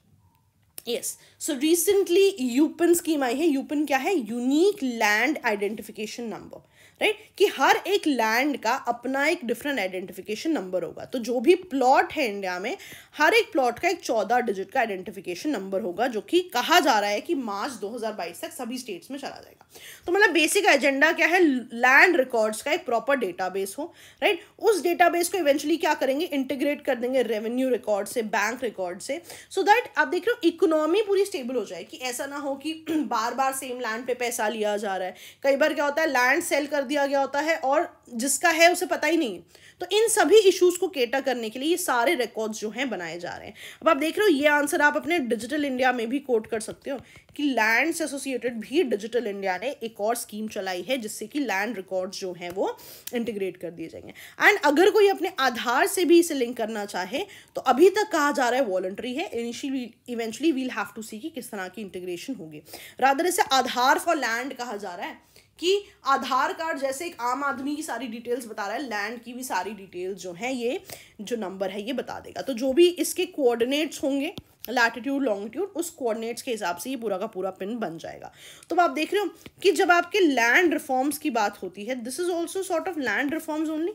yes so recently ULPIN scheme आई है यूपन क्या है unique land identification number right कि हर एक लैंड का अपना एक डिफरेंट आइडेंटिफिकेशन नंबर होगा तो जो भी प्लॉट है इंडिया में हर एक प्लॉट का एक चौदह डिजिट का आइडेंटिफिकेशन नंबर होगा जो कि कहा जा रहा है कि मार्च 2022 तक सभी स्टेट्स में चला जाएगा तो मतलब बेसिक एजेंडा क्या है लैंड रिकॉर्ड्स का एक प्रॉपर डेटाबेस हो राइट उस डेटाबेस को इवेंचुअली क्या करेंगे इंटीग्रेट कर देंगे रेवेन्यू रिकॉर्ड से बैंक रिकॉर्ड से सो so दैट आप देख रहे हो इकोनॉमी पूरी स्टेबल हो जाए कि ऐसा ना हो कि बार बार सेम लैंड पे पैसा लिया जा रहा है कई बार क्या होता है लैंड सेल कर रख दिया गया होता है और जिसका है उसे पता ही नहीं तो इन सभी इश्यूज़ को केटर करने के लिए ये सारे रिकॉर्ड्स जो हैं बनाए जा रहे हैं अब आप देख रहे हो ये आंसर आप अपने डिजिटल इंडिया में भी कोट कर सकते हो कि लैंड से एसोसिएटेड भी डिजिटल इंडिया ने एक और स्कीम चलाई है जिससे कि लैंड रिकॉर्ड्स जो हैं वो इंटीग्रेट कर दिए जाएंगे एंड अगर कोई अपने आधार से भी इसे लिंक करना चाहे तो अभी तक कहा जा रहा है वॉलंटरी है initially eventually we'll have to see कि किस तरह की इंटीग्रेशन होगी राधर इसे आधार फॉर लैंड कहा जा रहा है कि आधार कार्ड जैसे एक आम आदमी की सारी डिटेल्स बता रहा है लैंड की भी सारी डिटेल्स जो हैं ये जो नंबर है ये बता देगा तो जो भी इसके कोऑर्डिनेट्स होंगे लैटिट्यूड लॉन्गिट्यूड उस कोऑर्डिनेट्स के हिसाब से ये पूरा का पूरा पिन बन जाएगा तो आप देख रहे हो कि जब आपके लैंड रिफॉर्म्स की बात होती है this is also sort of land reforms only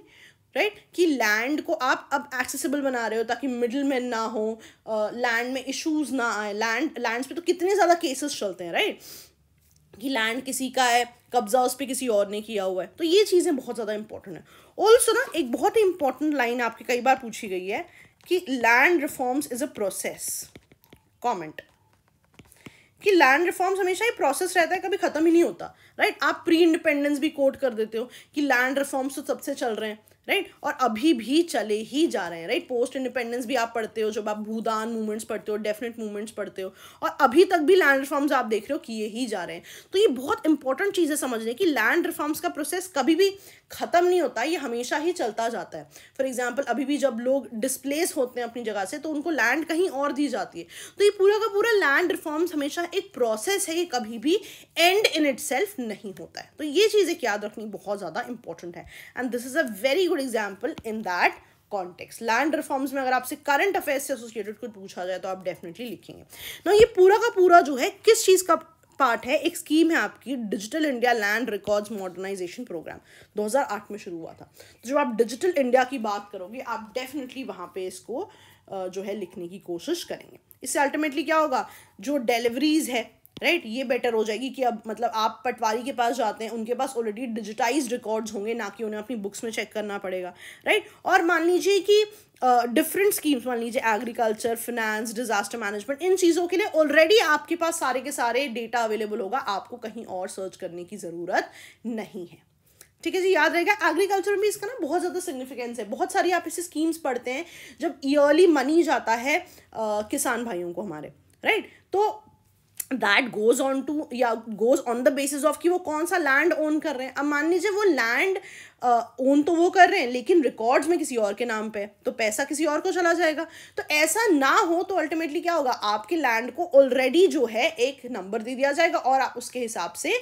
right right? कि लैंड को आप अब एक्सेसिबल बना रहे हो ताकि मिडिल मैन ना हो लैंड में इश्यूज ना आए लैंड लैंड्स पे तो कितने ज़्यादा केसेस चलते हैं राइट right? कि लैंड किसी का है कब्जा उस पर किसी और ने किया हुआ है तो ये चीज़ें बहुत ज़्यादा इंपॉर्टेंट है ऑल्सो ना एक बहुत ही इंपॉर्टेंट लाइन आपकी कई बार पूछी गई है कि land reforms is a process comment कि लैंड रिफॉर्म्स हमेशा ही प्रोसेस रहता है कभी ख़त्म ही नहीं होता राइट right? आप प्री इंडिपेंडेंस भी कोट कर देते हो कि लैंड रिफॉर्म्स तो सबसे चल रहे हैं राइट right? और अभी भी चले ही जा रहे हैं राइट पोस्ट इंडिपेंडेंस भी आप पढ़ते हो जब आप भूदान मूवमेंट्स पढ़ते हो डेफिनेट मूवमेंट्स पढ़ते हो और अभी तक भी लैंड रिफॉर्म्स आप देख रहे हो किए ही जा रहे हैं तो ये बहुत इंपॉर्टेंट चीज़ है समझने की लैंड रिफॉर्म्स का प्रोसेस कभी भी ख़त्म नहीं होता ये हमेशा ही चलता जाता है फॉर एग्जाम्पल अभी भी जब लोग डिस्प्लेस होते हैं अपनी जगह से तो उनको लैंड कहीं और दी जाती है तो ये पूरा का पूरा लैंड रिफॉर्म्स हमेशा एक प्रोसेस है ये कभी भी एंड इन इट नहीं होता है तो ये चीज़ एक याद रखनी बहुत ज़्यादा इंपॉर्टेंट है and this is a very good example in that context land reforms में अगर आपसे करंट अफेयर्स से एसोसिएटेड कुछ पूछा जाए तो आप डेफिनेटली लिखेंगे ना ये पूरा का पूरा जो है किस चीज़ का पार्ट है एक स्कीम है आपकी digital India land records modernization program 2008 में शुरू हुआ था तो जब आप डिजिटल इंडिया की बात करोगे आप डेफिनेटली वहाँ पे इसको जो है लिखने की कोशिश करेंगे इससे अल्टीमेटली क्या होगा जो डिलीवरीज है राइट ये बेटर हो जाएगी कि अब मतलब आप पटवारी के पास जाते हैं उनके पास ऑलरेडी डिजिटाइज रिकॉर्ड्स होंगे ना कि उन्हें अपनी बुक्स में चेक करना पड़ेगा राइट और मान लीजिए कि डिफरेंट स्कीम्स मान लीजिए एग्रीकल्चर फिनेंस डिजास्टर मैनेजमेंट इन चीज़ों के लिए ऑलरेडी आपके पास सारे के सारे डेटा अवेलेबल होगा आपको कहीं और सर्च करने की ज़रूरत नहीं है ठीक है जी याद रहेगा एग्रीकल्चर में इसका ना बहुत ज़्यादा सिग्निफिकेंस है बहुत सारी आप ऐसी स्कीम्स पढ़ते हैं जब ईयरली मनी जाता है आ, किसान भाइयों को हमारे राइट तो दैट गोज ऑन टू या goes on the basis of कि वो कौन सा लैंड ओन कर रहे हैं अब मान लीजिए वो लैंड ओन uh, तो वो कर रहे हैं लेकिन रिकॉर्ड्स में किसी और के नाम पे तो पैसा किसी और को चला जाएगा तो ऐसा ना हो तो अल्टीमेटली क्या होगा आपके लैंड को ऑलरेडी जो है एक नंबर दे दिया जाएगा और आप उसके हिसाब से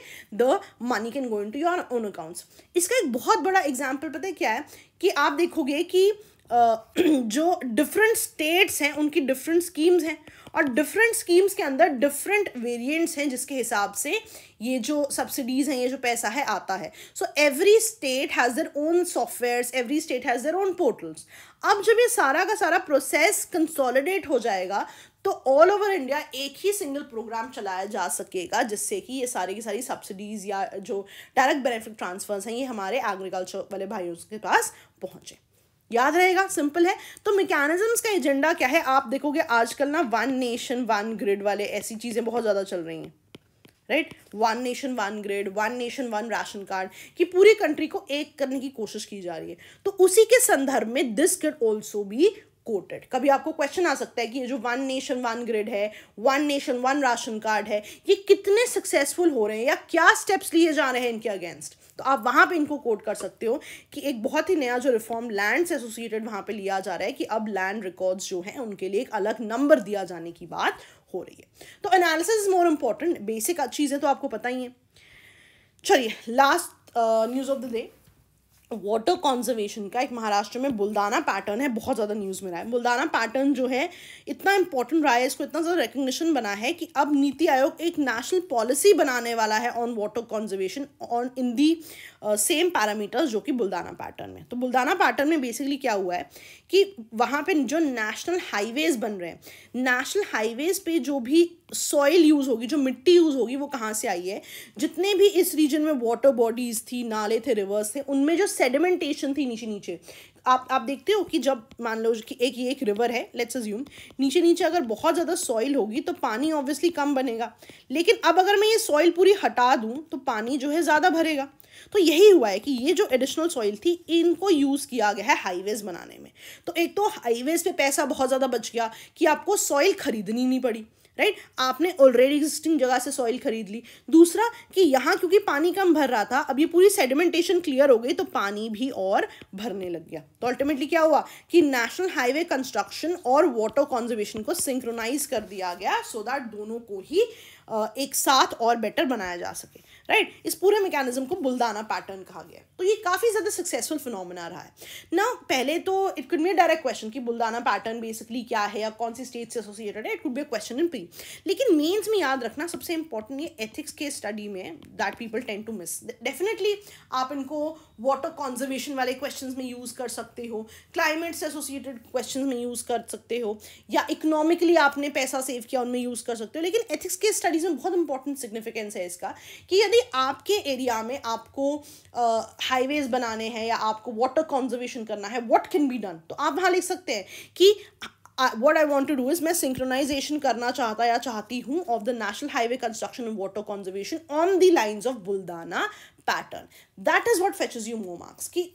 the money can go into your own accounts इसका एक बहुत बड़ा एग्जाम्पल पता है क्या है कि आप देखोगे कि uh, [clears throat] जो डिफरेंट स्टेट्स हैं उनकी डिफरेंट स्कीम्स हैं और डिफरेंट स्कीम्स के अंदर डिफरेंट वेरिएंट्स हैं जिसके हिसाब से ये जो सब्सिडीज़ हैं ये जो पैसा है आता है so every state has their own software every state has their own portals अब जब ये सारा का सारा प्रोसेस कंसोलिडेट हो जाएगा तो ऑल ओवर इंडिया एक ही सिंगल प्रोग्राम चलाया जा सकेगा जिससे कि ये सारे की सारी सब्सिडीज़ या जो डायरेक्ट बेनिफिट ट्रांसफर्स हैं ये हमारे एग्रीकल्चर वाले भाइयों के पास पहुँचें याद रहेगा सिंपल है तो मैकेनिज्म्स का एजेंडा क्या है आप देखोगे आजकल ना वन नेशन वन ग्रिड वाले ऐसी चीज़ें बहुत ज़्यादा चल रही हैं right one nation one grade one nation one ration card कि पूरी कंट्री को एक करने की कोशिश की जा रही है तो उसी के संदर्भ में this can also be quoted कभी आपको क्वेश्चन आ सकता है कि ये जो वन नेशन वन ग्रेड है one nation one ration card है ये कितने सक्सेसफुल हो रहे हैं या क्या स्टेप्स लिए जा रहे हैं इनके अगेंस्ट तो आप वहाँ पे इनको कोट कर सकते हो कि एक बहुत ही नया जो रिफॉर्म लैंड से एसोसिएटेड वहाँ पे लिया जा रहा है कि अब लैंड रिकॉर्ड्स जो हैं उनके लिए एक अलग नंबर दिया जाने की बात हो रही है तो analysis is more important basic चीज़ें तो आपको पता ही है चलिए last news of the day water conservation का एक महाराष्ट्र में बुल्दाना पैटर्न है बहुत ज़्यादा न्यूज़ में रहा है बुल्दाना पैटर्न जो है इतना इंपॉर्टेंट रहा है इसको इतना ज़्यादा रिकग्निशन बना है कि अब नीति आयोग एक नेशनल पॉलिसी बनाने वाला है on water conservation on in the same parameters जो कि बुल्दाना पैटर्न में तो बुल्दाना पैटर्न में बेसिकली क्या हुआ है कि वहाँ पे जो नेशनल हाईवेज बन रहे हैं नेशनल हाईवेज पे जो भी सॉइल यूज़ होगी जो मिट्टी यूज़ होगी वो कहाँ से आई है जितने भी इस रीजन में वाटर बॉडीज़ थी नाले थे रिवर्स थे उनमें जो सेडिमेंटेशन थी नीचे नीचे आप आप देखते हो कि जब मान लो कि एक ये एक रिवर है लेट्स अज्यूम नीचे नीचे अगर बहुत ज़्यादा सॉइल होगी तो पानी ऑब्वियसली कम बनेगा लेकिन अब अगर मैं ये सॉइल पूरी हटा दूँ तो पानी जो है ज़्यादा भरेगा तो यही हुआ है कि ये जो एडिशनल सॉइल थी इनको यूज़ किया गया है हाईवेज़ बनाने में तो एक तो हाईवेज़ पे पैसा बहुत ज़्यादा बच गया कि आपको सॉइल खरीदनी नहीं पड़ी राइट आपने ऑलरेडी एग्जिस्टिंग जगह से सॉइल खरीद ली दूसरा कि यहाँ क्योंकि पानी कम भर रहा था अब ये पूरी सेडिमेंटेशन क्लियर हो गई तो पानी भी और भरने लग गया तो अल्टीमेटली क्या हुआ कि नेशनल हाईवे कंस्ट्रक्शन और वाटर कॉन्जर्वेशन को सिंक्रोनाइज कर दिया गया सो so दैट दोनों को ही एक साथ और बेटर बनाया जा सके राइट इस पूरे मैकेनिज्म को बुलदाना पैटर्न कहा गया तो ये काफ़ी ज़्यादा सक्सेसफुल फिनोमिना रहा है ना पहले तो it could be direct question कि बुल्दाना पैटर्न बेसिकली क्या है या कौन सी स्टेट से एसोसिएटेड है it could be question in pre लेकिन मेन्स में याद रखना सबसे इंपॉर्टेंट ये एथिक्स के स्टडी में that people tend to miss definitely आप इनको वाटर कॉन्जर्वेशन वाले क्वेश्चंस में यूज़ कर सकते हो क्लाइमेट से एसोसिएटेड क्वेश्चंस में यूज़ कर सकते हो या इकोनॉमिकली आपने पैसा सेव किया उनमें यूज़ कर सकते हो लेकिन एथिक्स के स्टडीज़ में बहुत इंपॉर्टेंट सिग्निफिकेंस है इसका कि यदि आपके एरिया में आपको हाईवेज़ बनाने हैं या आपको वाटर कॉन्जर्वेशन करना है वॉट कैन बी डन तो आप वहाँ लिख सकते हैं कि what I want to do is मैं सिंक्रोनाइजेशन करना चाहता या चाहती हूँ of the national highway construction and water conservation on the lines of Buldhana pattern that is what fetches you more marks की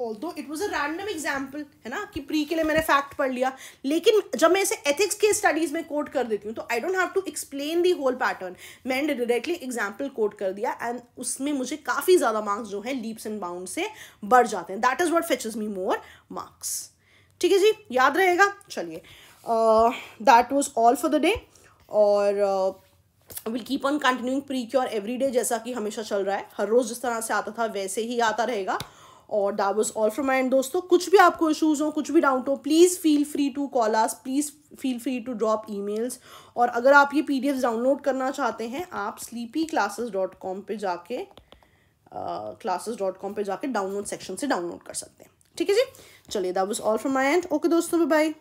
although it was a random example है ना कि प्री के लिए मैंने फैक्ट पढ़ लिया लेकिन जब मैं इसे एथिक्स के स्टडीज में कोट कर देती हूँ तो I don't have to explain the whole pattern मैंने डायरेक्टली एग्जाम्पल कोट कर दिया एंड उसमें मुझे काफ़ी ज़्यादा मार्क्स जो है लीप्स एंड बाउंड से बढ़ जाते हैं that is what fetches me more marks ठीक है जी याद रहेगा चलिए that was all for the day और will keep on continuing pre cure every day जैसा कि हमेशा चल रहा है हर रोज़ जिस तरह से आता था वैसे ही आता रहेगा और that was all from mind दोस्तों कुछ भी आपको इशूज़ हो कुछ भी डाउट हो please feel free to call us please feel free to drop emails और अगर आप ये पी डी एफ डाउनलोड करना चाहते हैं आप स्लीपी क्लासेस डॉट कॉम पर जाके क्लासेस डॉट कॉम पर जाके डाउनलोड सेक्शन से डाउनलोड कर सकते हैं ठीक है जी चलिए that was all from my end okay दोस्तों बाय